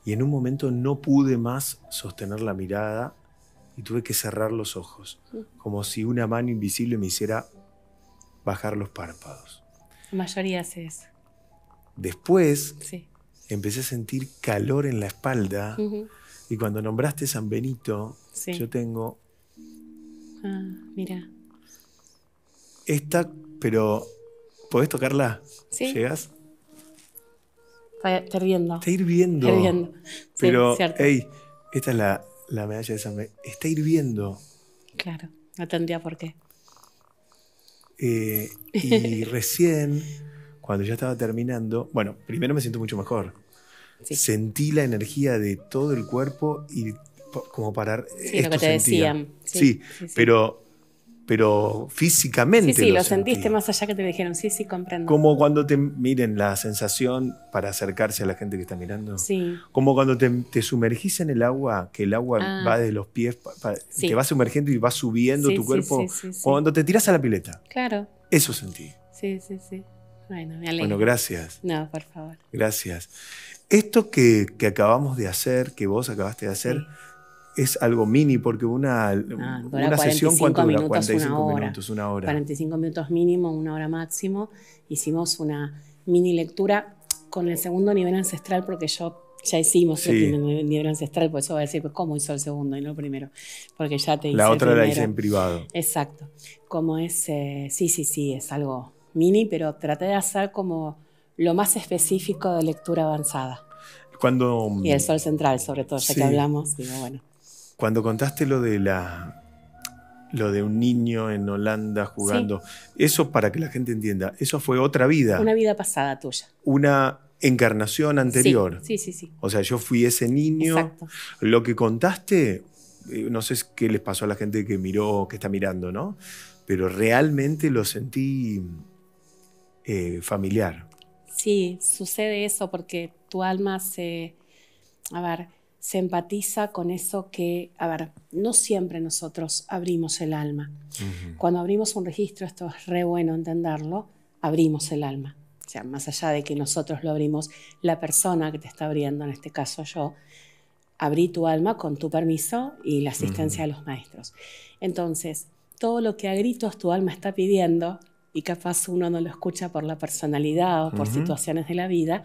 Y en un momento no pude más sostener la mirada y tuve que cerrar los ojos, como si una mano invisible me hiciera bajar los párpados. La mayoría hace eso. Después empecé a sentir calor en la espalda y cuando nombraste San Benito, yo tengo... Ah, mira. Esta, pero... ¿Podés tocarla? ¿Llegas? Está hirviendo. Está hirviendo. Pero, hey, esta es la, la medalla de San Benito. Está hirviendo. Claro, no tendría por qué. Eh, y recién, cuando ya estaba terminando, bueno, primero me siento mucho mejor. Sentí la energía de todo el cuerpo y como parar. Sí, e, lo te sí pero pero físicamente. Sí, sí, lo, sentiste más allá que te dijeron, sí, sí, comprendo. Como cuando te miren la sensación para acercarse a la gente que está mirando. Sí. Como cuando te, sumergís en el agua, que el agua ah. va de los pies, te va sumergiendo y va subiendo tu cuerpo. Sí, cuando te tiras a la pileta. Claro. Eso sentí. Sí, sí, sí. Bueno, me alegro. Bueno, gracias. No, por favor. Gracias. Esto que, que acabamos de hacer, que vos acabaste de hacer es algo mini porque una, ah, sesión cuánto dura? 45 una minutos, una hora. 45 minutos mínimo, una hora máximo. Hicimos una mini lectura con el segundo nivel ancestral porque yo ya hicimos el el nivel ancestral, por eso voy a decir, pues cómo hizo el segundo y no el primero, porque ya te hice La otra la hice en privado. Exacto. Como es, eh, sí, sí, sí, es algo mini, pero traté de hacer como lo más específico de lectura avanzada. Cuando, y el sol central, sobre todo, ya que hablamos, digo, bueno. Cuando contaste lo de la lo de un niño en Holanda jugando. Eso, para que la gente entienda, eso fue otra vida. Una vida pasada tuya. Una encarnación anterior. Sí, sí, sí. O sea, yo fui ese niño. Exacto. Lo que contaste, eh, no sé qué les pasó a la gente que miró, que está mirando, ¿no? Pero realmente lo sentí eh, familiar. Sí, sucede eso porque tu alma se... A ver, se empatiza con eso que, a ver, no siempre nosotros abrimos el alma. Cuando abrimos un registro, esto es re bueno entenderlo, abrimos el alma. O sea, más allá de que nosotros lo abrimos, la persona que te está abriendo, en este caso yo, abrí tu alma con tu permiso y la asistencia de los maestros. Entonces, todo lo que a gritos tu alma está pidiendo, y capaz uno no lo escucha por la personalidad o por situaciones de la vida,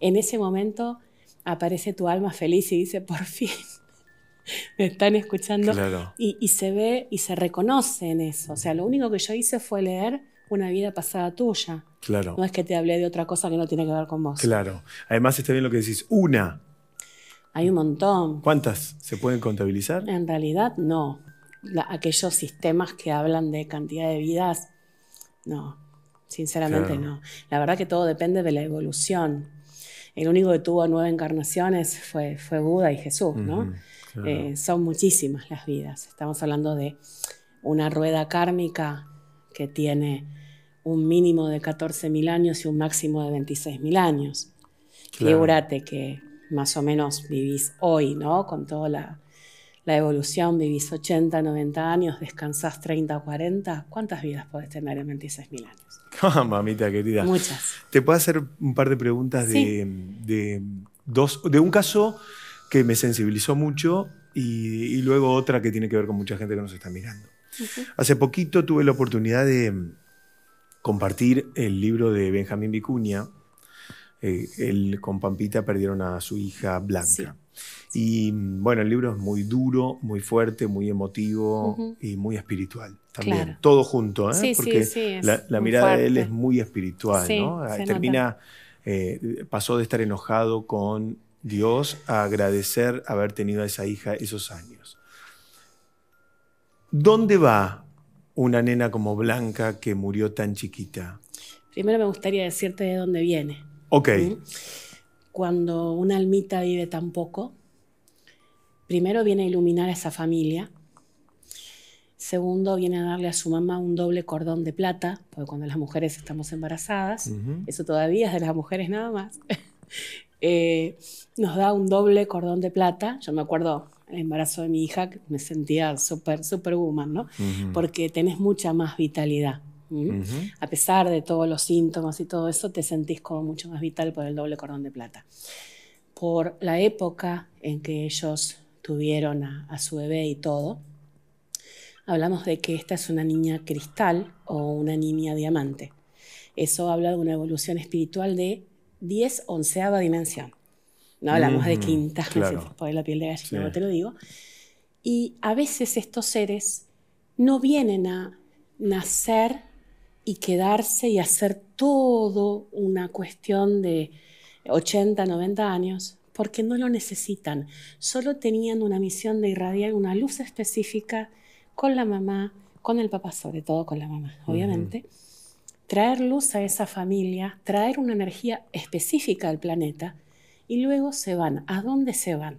en ese momento aparece tu alma feliz y dice, por fin, me están escuchando. Y, se ve y se reconoce en eso. O sea, lo único que yo hice fue leer una vida pasada tuya. No es que te hablé de otra cosa que no tiene que ver con vos. Claro. Además está bien lo que decís, una. Hay un montón. ¿Cuántas se pueden contabilizar? En realidad no. aquellos sistemas que hablan de cantidad de vidas, no. Sinceramente no. La verdad que todo depende de la evolución el único que tuvo nueve encarnaciones fue, Buda y Jesús, ¿no? Eh, son muchísimas las vidas. Estamos hablando de una rueda kármica que tiene un mínimo de 14.000 años y un máximo de 26.000 años. Claro. que más o menos vivís hoy, ¿no? Con toda la, evolución, vivís 80, 90 años, descansás 30 40, ¿cuántas vidas podés tener en 26.000 años? Ah, mamita querida. Muchas. ¿Te puedo hacer un par de preguntas de, dos, de un caso que me sensibilizó mucho y, luego otra que tiene que ver con mucha gente que nos está mirando. Hace poquito tuve la oportunidad de mm, compartir el libro de Benjamín Vicuña. Eh, con Pampita perdieron a su hija Blanca. Y mm, bueno, el libro es muy duro, muy fuerte, muy emotivo y muy espiritual también, todo junto, ¿eh? porque la, mirada de él es muy espiritual, ¿no? Eh, termina, eh, pasó de estar enojado con Dios a agradecer haber tenido a esa hija esos años. ¿Dónde va una nena como Blanca que murió tan chiquita? Primero me gustaría decirte de dónde viene. Ok. ¿Mm? Cuando una almita vive tan poco, primero viene a iluminar a esa familia Segundo, viene a darle a su mamá un doble cordón de plata, porque cuando las mujeres estamos embarazadas, eso todavía es de las mujeres nada más, eh, nos da un doble cordón de plata. Yo me acuerdo el embarazo de mi hija, me sentía súper, súper human, ¿no? Porque tenés mucha más vitalidad. A pesar de todos los síntomas y todo eso, te sentís como mucho más vital por el doble cordón de plata. Por la época en que ellos tuvieron a, a su bebé y todo, hablamos de que esta es una niña cristal o una niña diamante. Eso habla de una evolución espiritual de 10 onceava dimensión. No hablamos de quinta claro. por la piel de gallina, no te lo digo. Y a veces estos seres no vienen a nacer y quedarse y hacer todo una cuestión de 80, 90 años, porque no lo necesitan. Solo tenían una misión de irradiar una luz específica con la mamá, con el papá, sobre todo con la mamá, obviamente. Traer luz a esa familia, traer una energía específica al planeta y luego se van. ¿A dónde se van?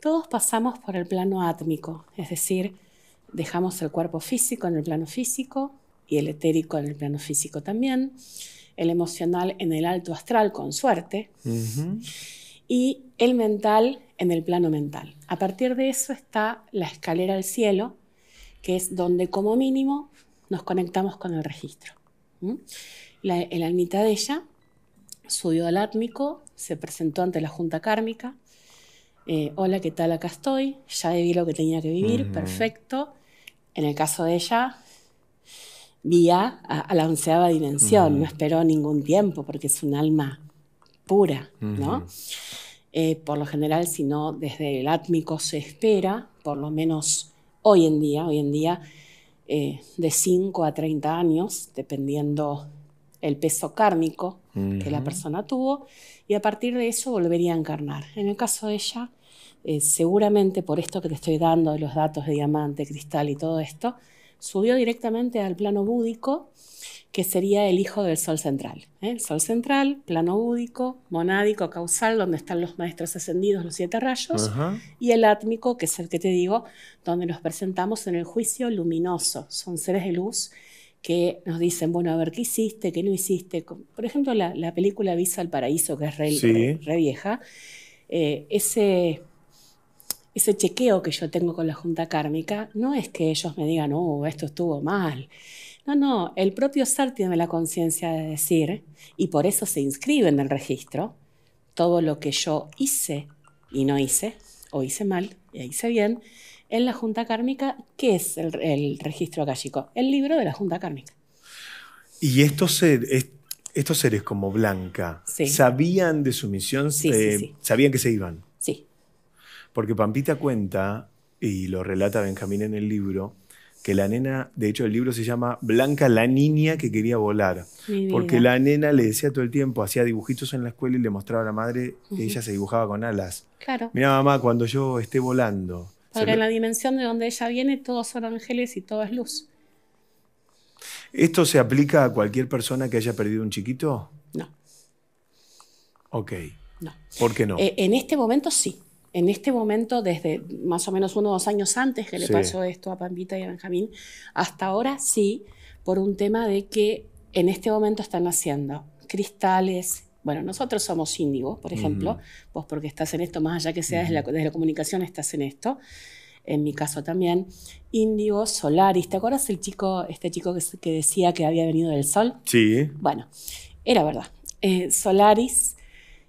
Todos pasamos por el plano átmico, es decir, dejamos el cuerpo físico en el plano físico y el etérico en el plano físico también, el emocional en el alto astral, con suerte, y el mental en el plano mental. A partir de eso está la escalera al cielo, que es donde como mínimo nos conectamos con el registro. La, el almita de ella subió al átmico, se presentó ante la Junta Kármica. Eh, Hola, ¿qué tal? Acá estoy. Ya viví lo que tenía que vivir, perfecto. En el caso de ella, vía a, la onceava dimensión. No esperó ningún tiempo porque es un alma pura, ¿no? Eh, por lo general, si no, desde el átmico se espera, por lo menos hoy en día, hoy en día eh, de 5 a 30 años, dependiendo el peso kármico que la persona tuvo, y a partir de eso volvería a encarnar. En el caso de ella, eh, seguramente por esto que te estoy dando, los datos de diamante, cristal y todo esto, subió directamente al plano búdico, que sería el hijo del sol central. El ¿eh? Sol central, plano búdico, monádico, causal, donde están los maestros ascendidos, los siete rayos, y el átmico, que es el que te digo, donde nos presentamos en el juicio luminoso. Son seres de luz que nos dicen, bueno, a ver, ¿qué hiciste? ¿Qué no hiciste? Por ejemplo, la, película Visa al Paraíso, que es re, vieja, eh, ese ese chequeo que yo tengo con la Junta Kármica no es que ellos me digan, oh, esto estuvo mal. No, no, el propio ser tiene la conciencia de decir, y por eso se inscribe en el registro, todo lo que yo hice y no hice, o hice mal y hice bien, en la Junta Kármica, ¿qué es el, registro Chico? El libro de la Junta Kármica. Y estos, seres, como Blanca, ¿sabían de su misión? Eh, ¿Sabían que se iban? Porque Pampita cuenta, y lo relata Benjamín en el libro, que la nena, de hecho el libro se llama Blanca la niña que quería volar, porque la nena le decía todo el tiempo, hacía dibujitos en la escuela y le mostraba a la madre, que ella se dibujaba con alas. Claro. Mira mamá, cuando yo esté volando. Porque en la dimensión de donde ella viene, todos son ángeles y todo es luz. ¿Esto se aplica a cualquier persona que haya perdido un chiquito? No. Ok. No. ¿Por qué no? Eh, en este momento sí en este momento, desde más o menos o dos años antes que le pasó esto a Pampita y a Benjamín, hasta ahora sí, por un tema de que en este momento están haciendo cristales. Bueno, nosotros somos índigos, por ejemplo, vos porque estás en esto, más allá que sea desde la, la comunicación, estás en esto en mi caso también, Índigo, Solaris. ¿Te acuerdas el chico, este chico que, decía que había venido del sol? Sí. Bueno, era verdad. Eh, Solaris,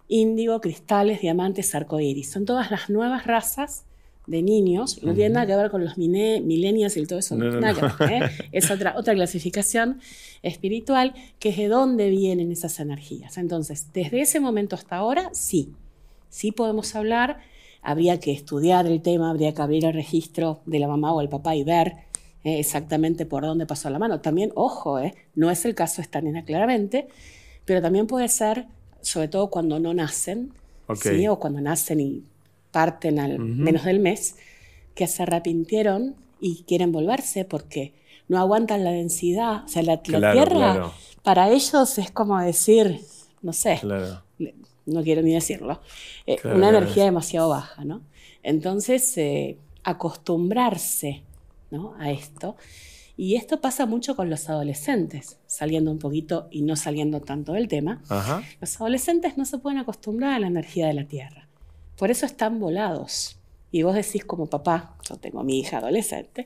índigo, cristales, diamantes, arcoíris. Son todas las nuevas razas de niños. No tiene nada que ver con los millennials y todo eso. ¿eh? Es otra, otra clasificación espiritual que es de dónde vienen esas energías. Entonces, desde ese momento hasta ahora, sí. Sí podemos hablar. Habría que estudiar el tema, habría que abrir el registro de la mamá o el papá y ver eh, exactamente por dónde pasó la mano. También, ojo, eh, no es el caso de esta nena claramente, pero también puede ser sobre todo cuando no nacen, o cuando nacen y parten al menos del mes, que se arrepintieron y quieren volverse porque no aguantan la densidad. O sea, la, tierra para ellos es como decir, no sé, no quiero ni decirlo, eh, una energía demasiado baja, ¿no? Entonces, eh, acostumbrarse ¿no? a esto y esto pasa mucho con los adolescentes, saliendo un poquito y no saliendo tanto del tema. Los adolescentes no se pueden acostumbrar a la energía de la Tierra. Por eso están volados. Y vos decís como papá, yo tengo mi hija adolescente,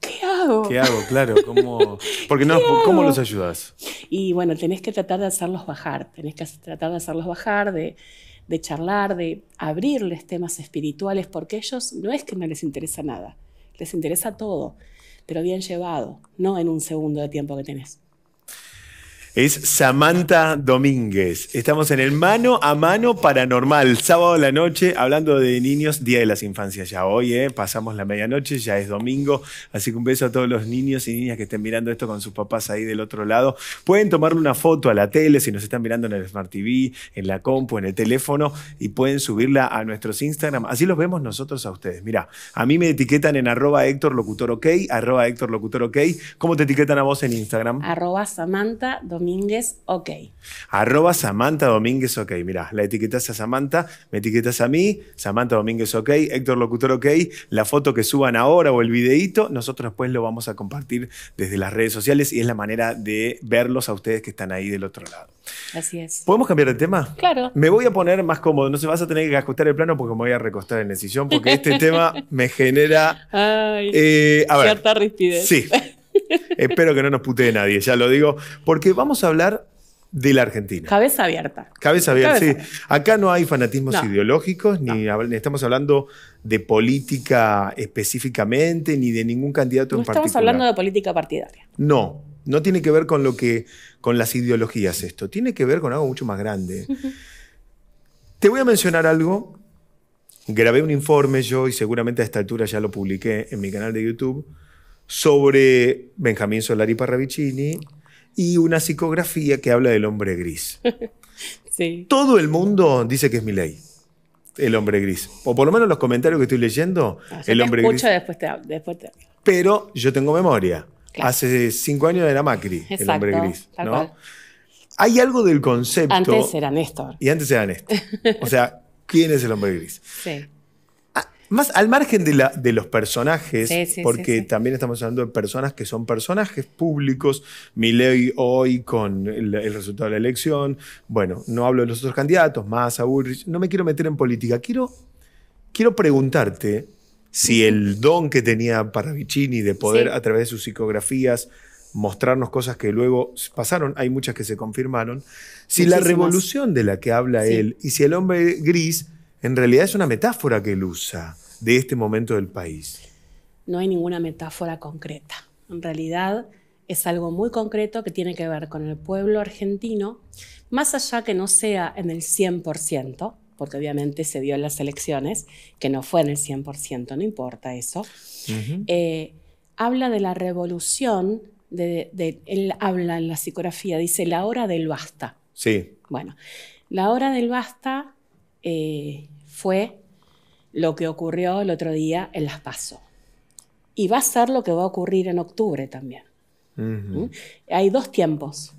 ¿qué hago? ¿Qué hago? Claro, ¿cómo, ¿cómo los ayudas? Y bueno, tenés que tratar de hacerlos bajar, tenés que tratar de hacerlos bajar, de, de charlar, de abrirles temas espirituales, porque ellos no es que no les interesa nada les interesa todo. pero bien llevado, no en un segundo de tiempo que tenés es Samantha Domínguez. Estamos en el Mano a Mano Paranormal, sábado de la noche, hablando de niños, Día de las Infancias. Ya hoy, ¿eh? pasamos la medianoche, ya es domingo, así que un beso a todos los niños y niñas que estén mirando esto con sus papás ahí del otro lado. Pueden tomarle una foto a la tele si nos están mirando en el Smart TV, en la compu, en el teléfono y pueden subirla a nuestros Instagram. Así los vemos nosotros a ustedes. Mira, a mí me etiquetan en arroba Héctor Locutor OK, arroba Héctor Locutor OK. ¿Cómo te etiquetan a vos en Instagram? Arroba Samantha Domínguez. Domínguez, ok. Arroba Samantha Domínguez, ok. Mirá, la etiquetas a Samantha, me etiquetas a mí, Samantha Domínguez, ok, Héctor Locutor, ok. La foto que suban ahora o el videíto, nosotros después lo vamos a compartir desde las redes sociales y es la manera de verlos a ustedes que están ahí del otro lado. Así es. ¿Podemos cambiar de tema? Claro. Me voy a poner más cómodo. No se vas a tener que ajustar el plano porque me voy a recostar en decisión porque este tema me genera. Eh, cierta rispidez. Sí. Espero que no nos putee nadie, ya lo digo, porque vamos a hablar de la Argentina. Cabeza abierta. Cabeza abierta, sí. Acá no hay fanatismos ideológicos, ni estamos hablando de política específicamente, ni de ningún candidato en particular. No estamos hablando de política partidaria. No, no tiene que ver con lo que con las ideologías esto, tiene que ver con algo mucho más grande. Te voy a mencionar algo. Grabé un informe yo y seguramente a esta altura ya lo publiqué en mi canal de YouTube sobre Benjamín Solari Parravicini y una psicografía que habla del hombre gris. Todo el mundo dice que es mi ley. El hombre gris. O por lo menos los comentarios que estoy leyendo, ah, el hombre gris. Después te, después Pero yo tengo memoria. Hace cinco años era Macri, el hombre gris. Hay algo del concepto. Antes era Néstor. Y antes era Néstor. o sea, ¿quién es el hombre gris? Sí. Más al margen de, los personajes, porque también estamos hablando de personas que son personajes públicos. Milei hoy con el, resultado de la elección. Bueno, no hablo de los otros candidatos, más a Ulrich. No me quiero meter en política. Quiero, quiero preguntarte si el don que tenía Paravicini de poder a través de sus psicografías mostrarnos cosas que luego pasaron, hay muchas que se confirmaron, si la revolución de la que habla él y si el hombre gris en realidad es una metáfora que él usa de este momento del país? No hay ninguna metáfora concreta. En realidad es algo muy concreto que tiene que ver con el pueblo argentino, más allá que no sea en el 100%, porque obviamente se dio en las elecciones, que no fue en el 100%, no importa eso. Eh, habla de la revolución, de, él habla en la psicografía, dice la hora del basta. Sí. Bueno, la hora del basta eh, fue lo que ocurrió el otro día en Las Paso. Y va a ser lo que va a ocurrir en octubre también. ¿Mm? Hay dos tiempos,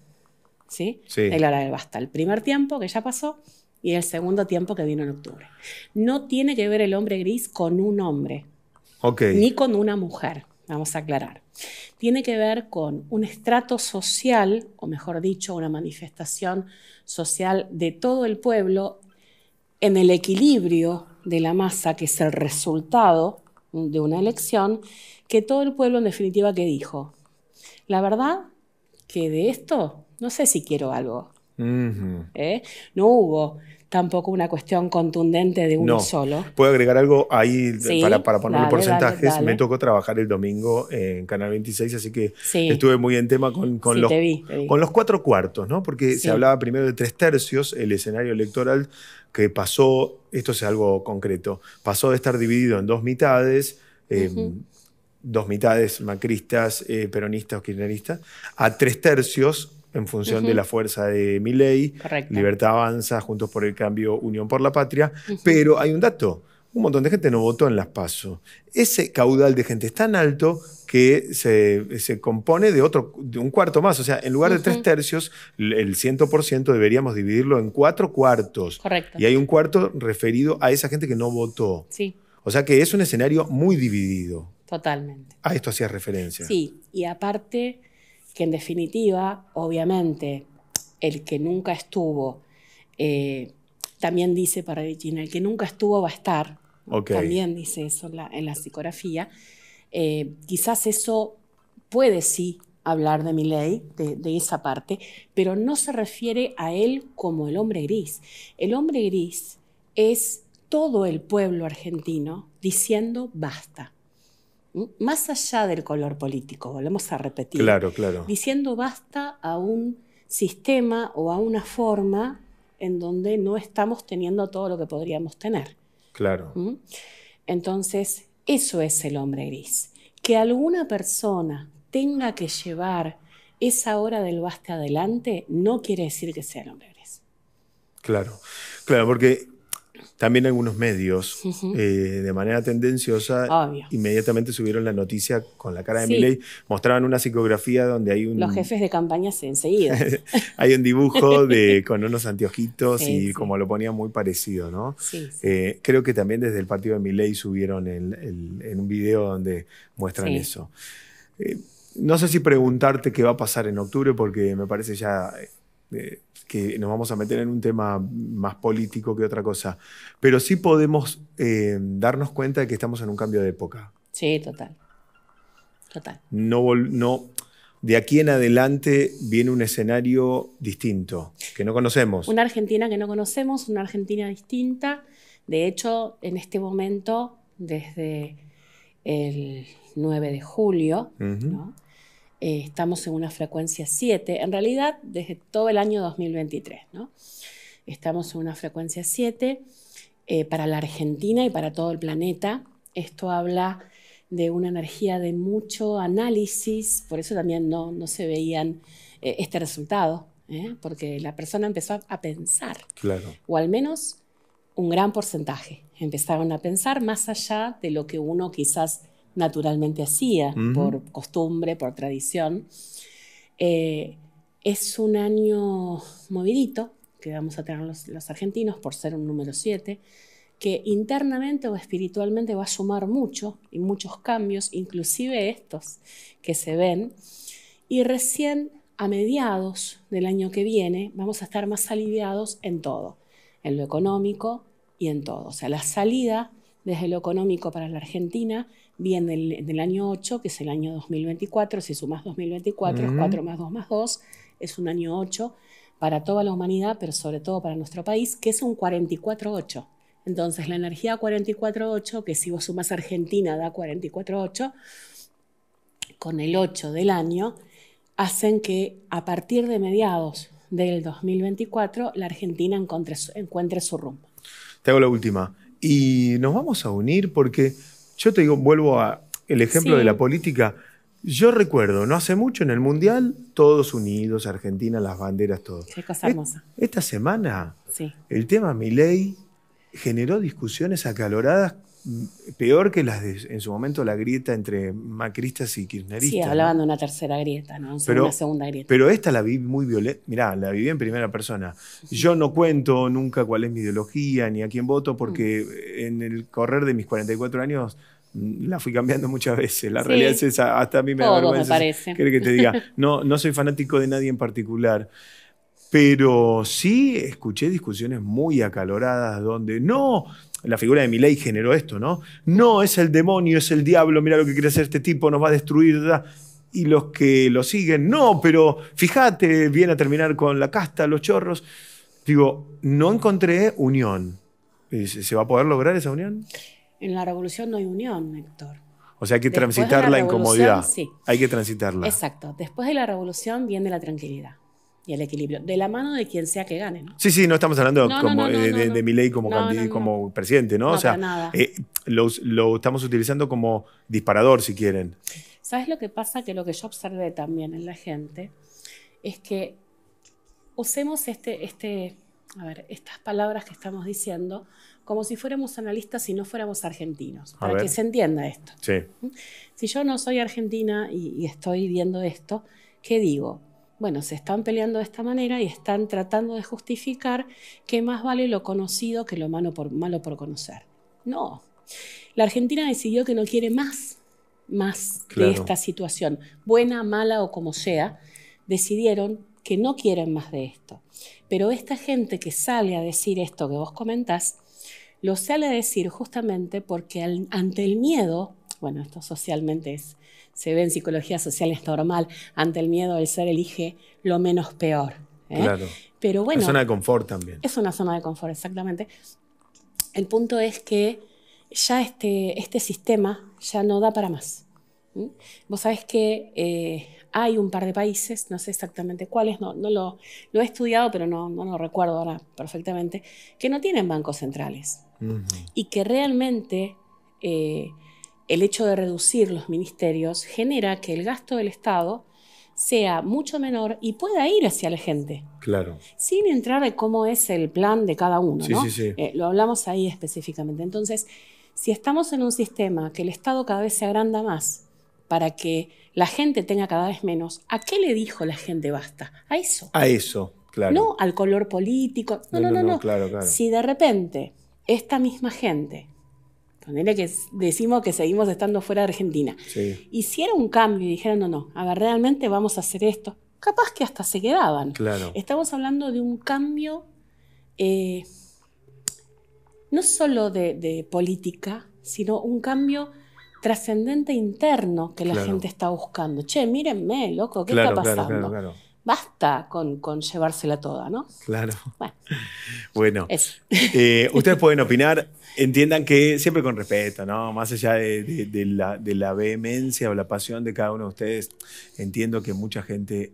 ¿sí? El primer tiempo que ya pasó y el segundo tiempo que vino en octubre. No tiene que ver el hombre gris con un hombre, okay. ni con una mujer, vamos a aclarar. Tiene que ver con un estrato social, o mejor dicho, una manifestación social de todo el pueblo en el equilibrio de la masa, que es el resultado de una elección, que todo el pueblo en definitiva que dijo, la verdad que de esto no sé si quiero algo. ¿Eh? No hubo tampoco una cuestión contundente de uno solo. Puedo agregar algo ahí para, para poner porcentajes. Me tocó trabajar el domingo en Canal 26, así que estuve muy en tema con, con los, cuatro cuartos, ¿no? Porque se hablaba primero de tres tercios, el escenario electoral que pasó, esto es algo concreto, pasó de estar dividido en dos mitades. Eh, dos mitades macristas, eh, peronistas o kirchneristas, a tres tercios en función de la fuerza de mi ley. Libertad Avanza, Juntos por el Cambio, Unión por la Patria, pero hay un dato, un montón de gente no votó en las PASO. Ese caudal de gente es tan alto que se, compone de otro, de un cuarto más. O sea, en lugar de tres tercios, el 100% deberíamos dividirlo en cuatro cuartos. Correcto. Y hay un cuarto referido a esa gente que no votó. Sí. O sea que es un escenario muy dividido. Totalmente. A esto hacía referencia. Sí, y aparte que en definitiva, obviamente, el que nunca estuvo, eh, también dice para Virginia, el que nunca estuvo va a estar, también dice eso en la, psicografía, eh, quizás eso puede sí hablar de mi ley, de, esa parte, pero no se refiere a él como el hombre gris. El hombre gris es todo el pueblo argentino diciendo basta más allá del color político, volvemos a repetir, claro, claro. diciendo basta a un sistema o a una forma en donde no estamos teniendo todo lo que podríamos tener. Claro. ¿Mm? Entonces, eso es el hombre gris. Que alguna persona tenga que llevar esa hora del basta adelante no quiere decir que sea el hombre gris. Claro, claro, porque también algunos medios, eh, de manera tendenciosa, inmediatamente subieron la noticia con la cara de sí. Mostraban una psicografía donde hay un. Los jefes de campaña se enseguida. hay un dibujo de, con unos anteojitos y como lo ponía muy parecido, ¿no? Eh, creo que también desde el partido de Miley subieron en un video donde muestran eso. Eh, no sé si preguntarte qué va a pasar en octubre, porque me parece ya eh, que nos vamos a meter en un tema más político que otra cosa, pero sí podemos eh, darnos cuenta de que estamos en un cambio de época. Sí, total. Total. No, no, de aquí en adelante viene un escenario distinto, que no conocemos. Una Argentina que no conocemos, una Argentina distinta. De hecho, en este momento, desde el 9 de julio, eh, estamos en una frecuencia 7, en realidad desde todo el año 2023, ¿no? Estamos en una frecuencia 7 eh, para la Argentina y para todo el planeta. Esto habla de una energía de mucho análisis, por eso también no, se veían eh, este resultado, porque la persona empezó a, pensar, claro. o al menos un gran porcentaje empezaron a pensar más allá de lo que uno quizás naturalmente hacía, por costumbre, por tradición. Eh, es un año movidito que vamos a tener los, los argentinos por ser un número 7, que internamente o espiritualmente va a sumar mucho y muchos cambios, inclusive estos que se ven. Y recién a mediados del año que viene vamos a estar más aliviados en todo, en lo económico y en todo. O sea, la salida desde lo económico para la Argentina Bien, del, año 8, que es el año 2024, si sumas 2024, 4 más 2 más 2, es un año 8 para toda la humanidad, pero sobre todo para nuestro país, que es un 44-8. Entonces, la energía 44-8, que si vos sumas Argentina da 44-8, con el 8 del año, hacen que a partir de mediados del 2024 la Argentina encuentre encuentre su rumbo. Te hago la última. Y nos vamos a unir porque yo te digo, vuelvo al ejemplo de la política. Yo recuerdo, no hace mucho, en el Mundial, todos unidos, Argentina, las banderas, todo. Qué cosa e-, hermosa. Esta semana, el tema Ley generó discusiones acaloradas mm, peor que las de, en su momento la grieta entre macristas y kirchneristas. Sí, hablaban de una tercera grieta, ¿no? una segunda grieta. Pero esta la vi muy violenta. Mirá, la viví en primera persona. Yo no cuento nunca cuál es mi ideología ni a quién voto porque en el correr de mis 44 años la fui cambiando muchas veces. La realidad es esa, hasta a mí me da que te diga, no, no soy fanático de nadie en particular. Pero sí escuché discusiones muy acaloradas donde no, la figura de ley generó esto, ¿no? No, es el demonio, es el diablo, mira lo que quiere hacer este tipo, nos va a destruir. Y los que lo siguen, no, pero fíjate, viene a terminar con la casta, los chorros. Digo, no encontré unión. ¿Se va a poder lograr esa unión? En la revolución no hay unión, Héctor. O sea, hay que transitar la, incomodidad. Hay que transitarla. Exacto. Después de la revolución viene la tranquilidad y el equilibrio, de la mano de quien sea que gane. Sí, sí, no estamos hablando como, de, mi ley como, presidente, ¿no? o sea, eh, lo, estamos utilizando como disparador, si quieren. ¿Sabes lo que pasa? Que lo que yo observé también en la gente es que usemos este, este, a ver, estas palabras que estamos diciendo como si fuéramos analistas y no fuéramos argentinos, para que se entienda esto. ¿Mm? Si yo no soy argentina y, estoy viendo esto, ¿qué digo? Bueno, se están peleando de esta manera y están tratando de justificar que más vale lo conocido que lo malo por, malo por conocer. No. La Argentina decidió que no quiere más, más de esta situación, buena, mala o como sea. Decidieron que no quieren más de esto. Pero esta gente que sale a decir esto que vos comentás, lo sale a decir justamente porque ante el miedo, bueno, esto socialmente es, se ve en psicología social, es normal, ante el miedo el ser elige lo menos peor. ¿eh? Claro. Pero bueno. Es una zona de confort también. Es una zona de confort, exactamente. El punto es que ya este, este sistema ya no da para más. Vos sabés que eh, hay un par de países, no sé exactamente cuáles, no, lo, lo, he estudiado, pero no, no lo recuerdo ahora perfectamente, que no tienen bancos centrales y que realmente eh, el hecho de reducir los ministerios genera que el gasto del Estado sea mucho menor y pueda ir hacia la gente. Claro. Sin entrar en cómo es el plan de cada uno. Sí, ¿no? sí, sí. Eh, lo hablamos ahí específicamente. Entonces, si estamos en un sistema que el Estado cada vez se agranda más para que la gente tenga cada vez menos, ¿a qué le dijo la gente basta? A eso. A eso, claro. No al color político. No, no, no. no, no. no. Claro, claro. Si de repente esta misma gente, ponele que decimos que seguimos estando fuera de Argentina, hicieron un cambio y dijeron, no, no, a ver, realmente vamos a hacer esto, capaz que hasta se quedaban. Claro. Estamos hablando de un cambio eh, no solo de, política, sino un cambio trascendente interno que la gente está buscando. Che, mírenme, loco, ¿qué está pasando? basta con, llevársela toda, ¿no? Claro. Bueno, eh, ustedes pueden opinar, entiendan que siempre con respeto, ¿no? Más allá de, la, vehemencia o la pasión de cada uno de ustedes, entiendo que mucha gente...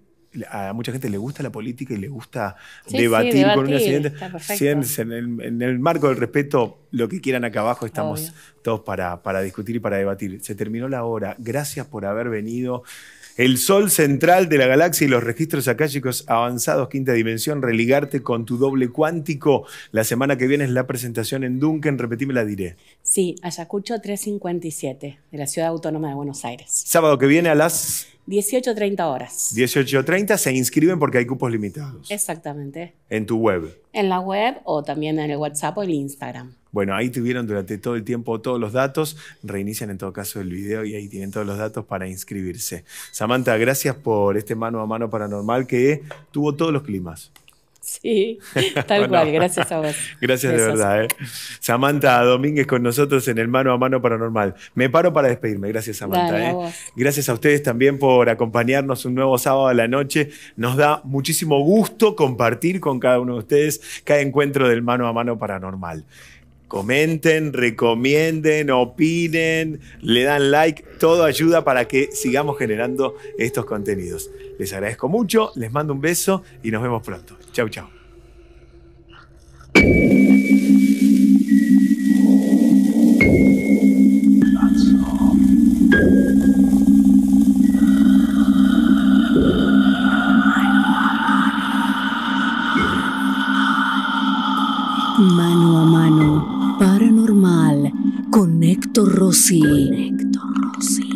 A mucha gente le gusta la política y le gusta debatir, con un accidente. En el, en el, marco del respeto, lo que quieran acá abajo, estamos todos para, para discutir y para debatir. Se terminó la hora. Gracias por haber venido el sol central de la galaxia y los registros akáshicos avanzados, quinta dimensión, religarte con tu doble cuántico. La semana que viene es la presentación en Duncan, repetíme la diré. Sí, Ayacucho 357, de la Ciudad Autónoma de Buenos Aires. Sábado que viene a las... 18.30 horas. 18.30 se inscriben porque hay cupos limitados. Exactamente. En tu web. En la web o también en el WhatsApp o el Instagram. Bueno, ahí tuvieron durante todo el tiempo todos los datos. Reinician en todo caso el video y ahí tienen todos los datos para inscribirse. Samantha, gracias por este mano a mano paranormal que tuvo todos los climas. Sí, tal cual, gracias a vos. Gracias, de verdad. ¿eh? Samantha Domínguez con nosotros en el Mano a Mano Paranormal. Me paro para despedirme, gracias Samantha. ¿eh? Gracias a ustedes también por acompañarnos un nuevo sábado a la noche. Nos da muchísimo gusto compartir con cada uno de ustedes cada encuentro del Mano a Mano Paranormal comenten, recomienden, opinen, le dan like, todo ayuda para que sigamos generando estos contenidos. Les agradezco mucho, les mando un beso y nos vemos pronto. Chau, chau. Mano a mano, paranormal, con Héctor Rossi. Héctor Rossi.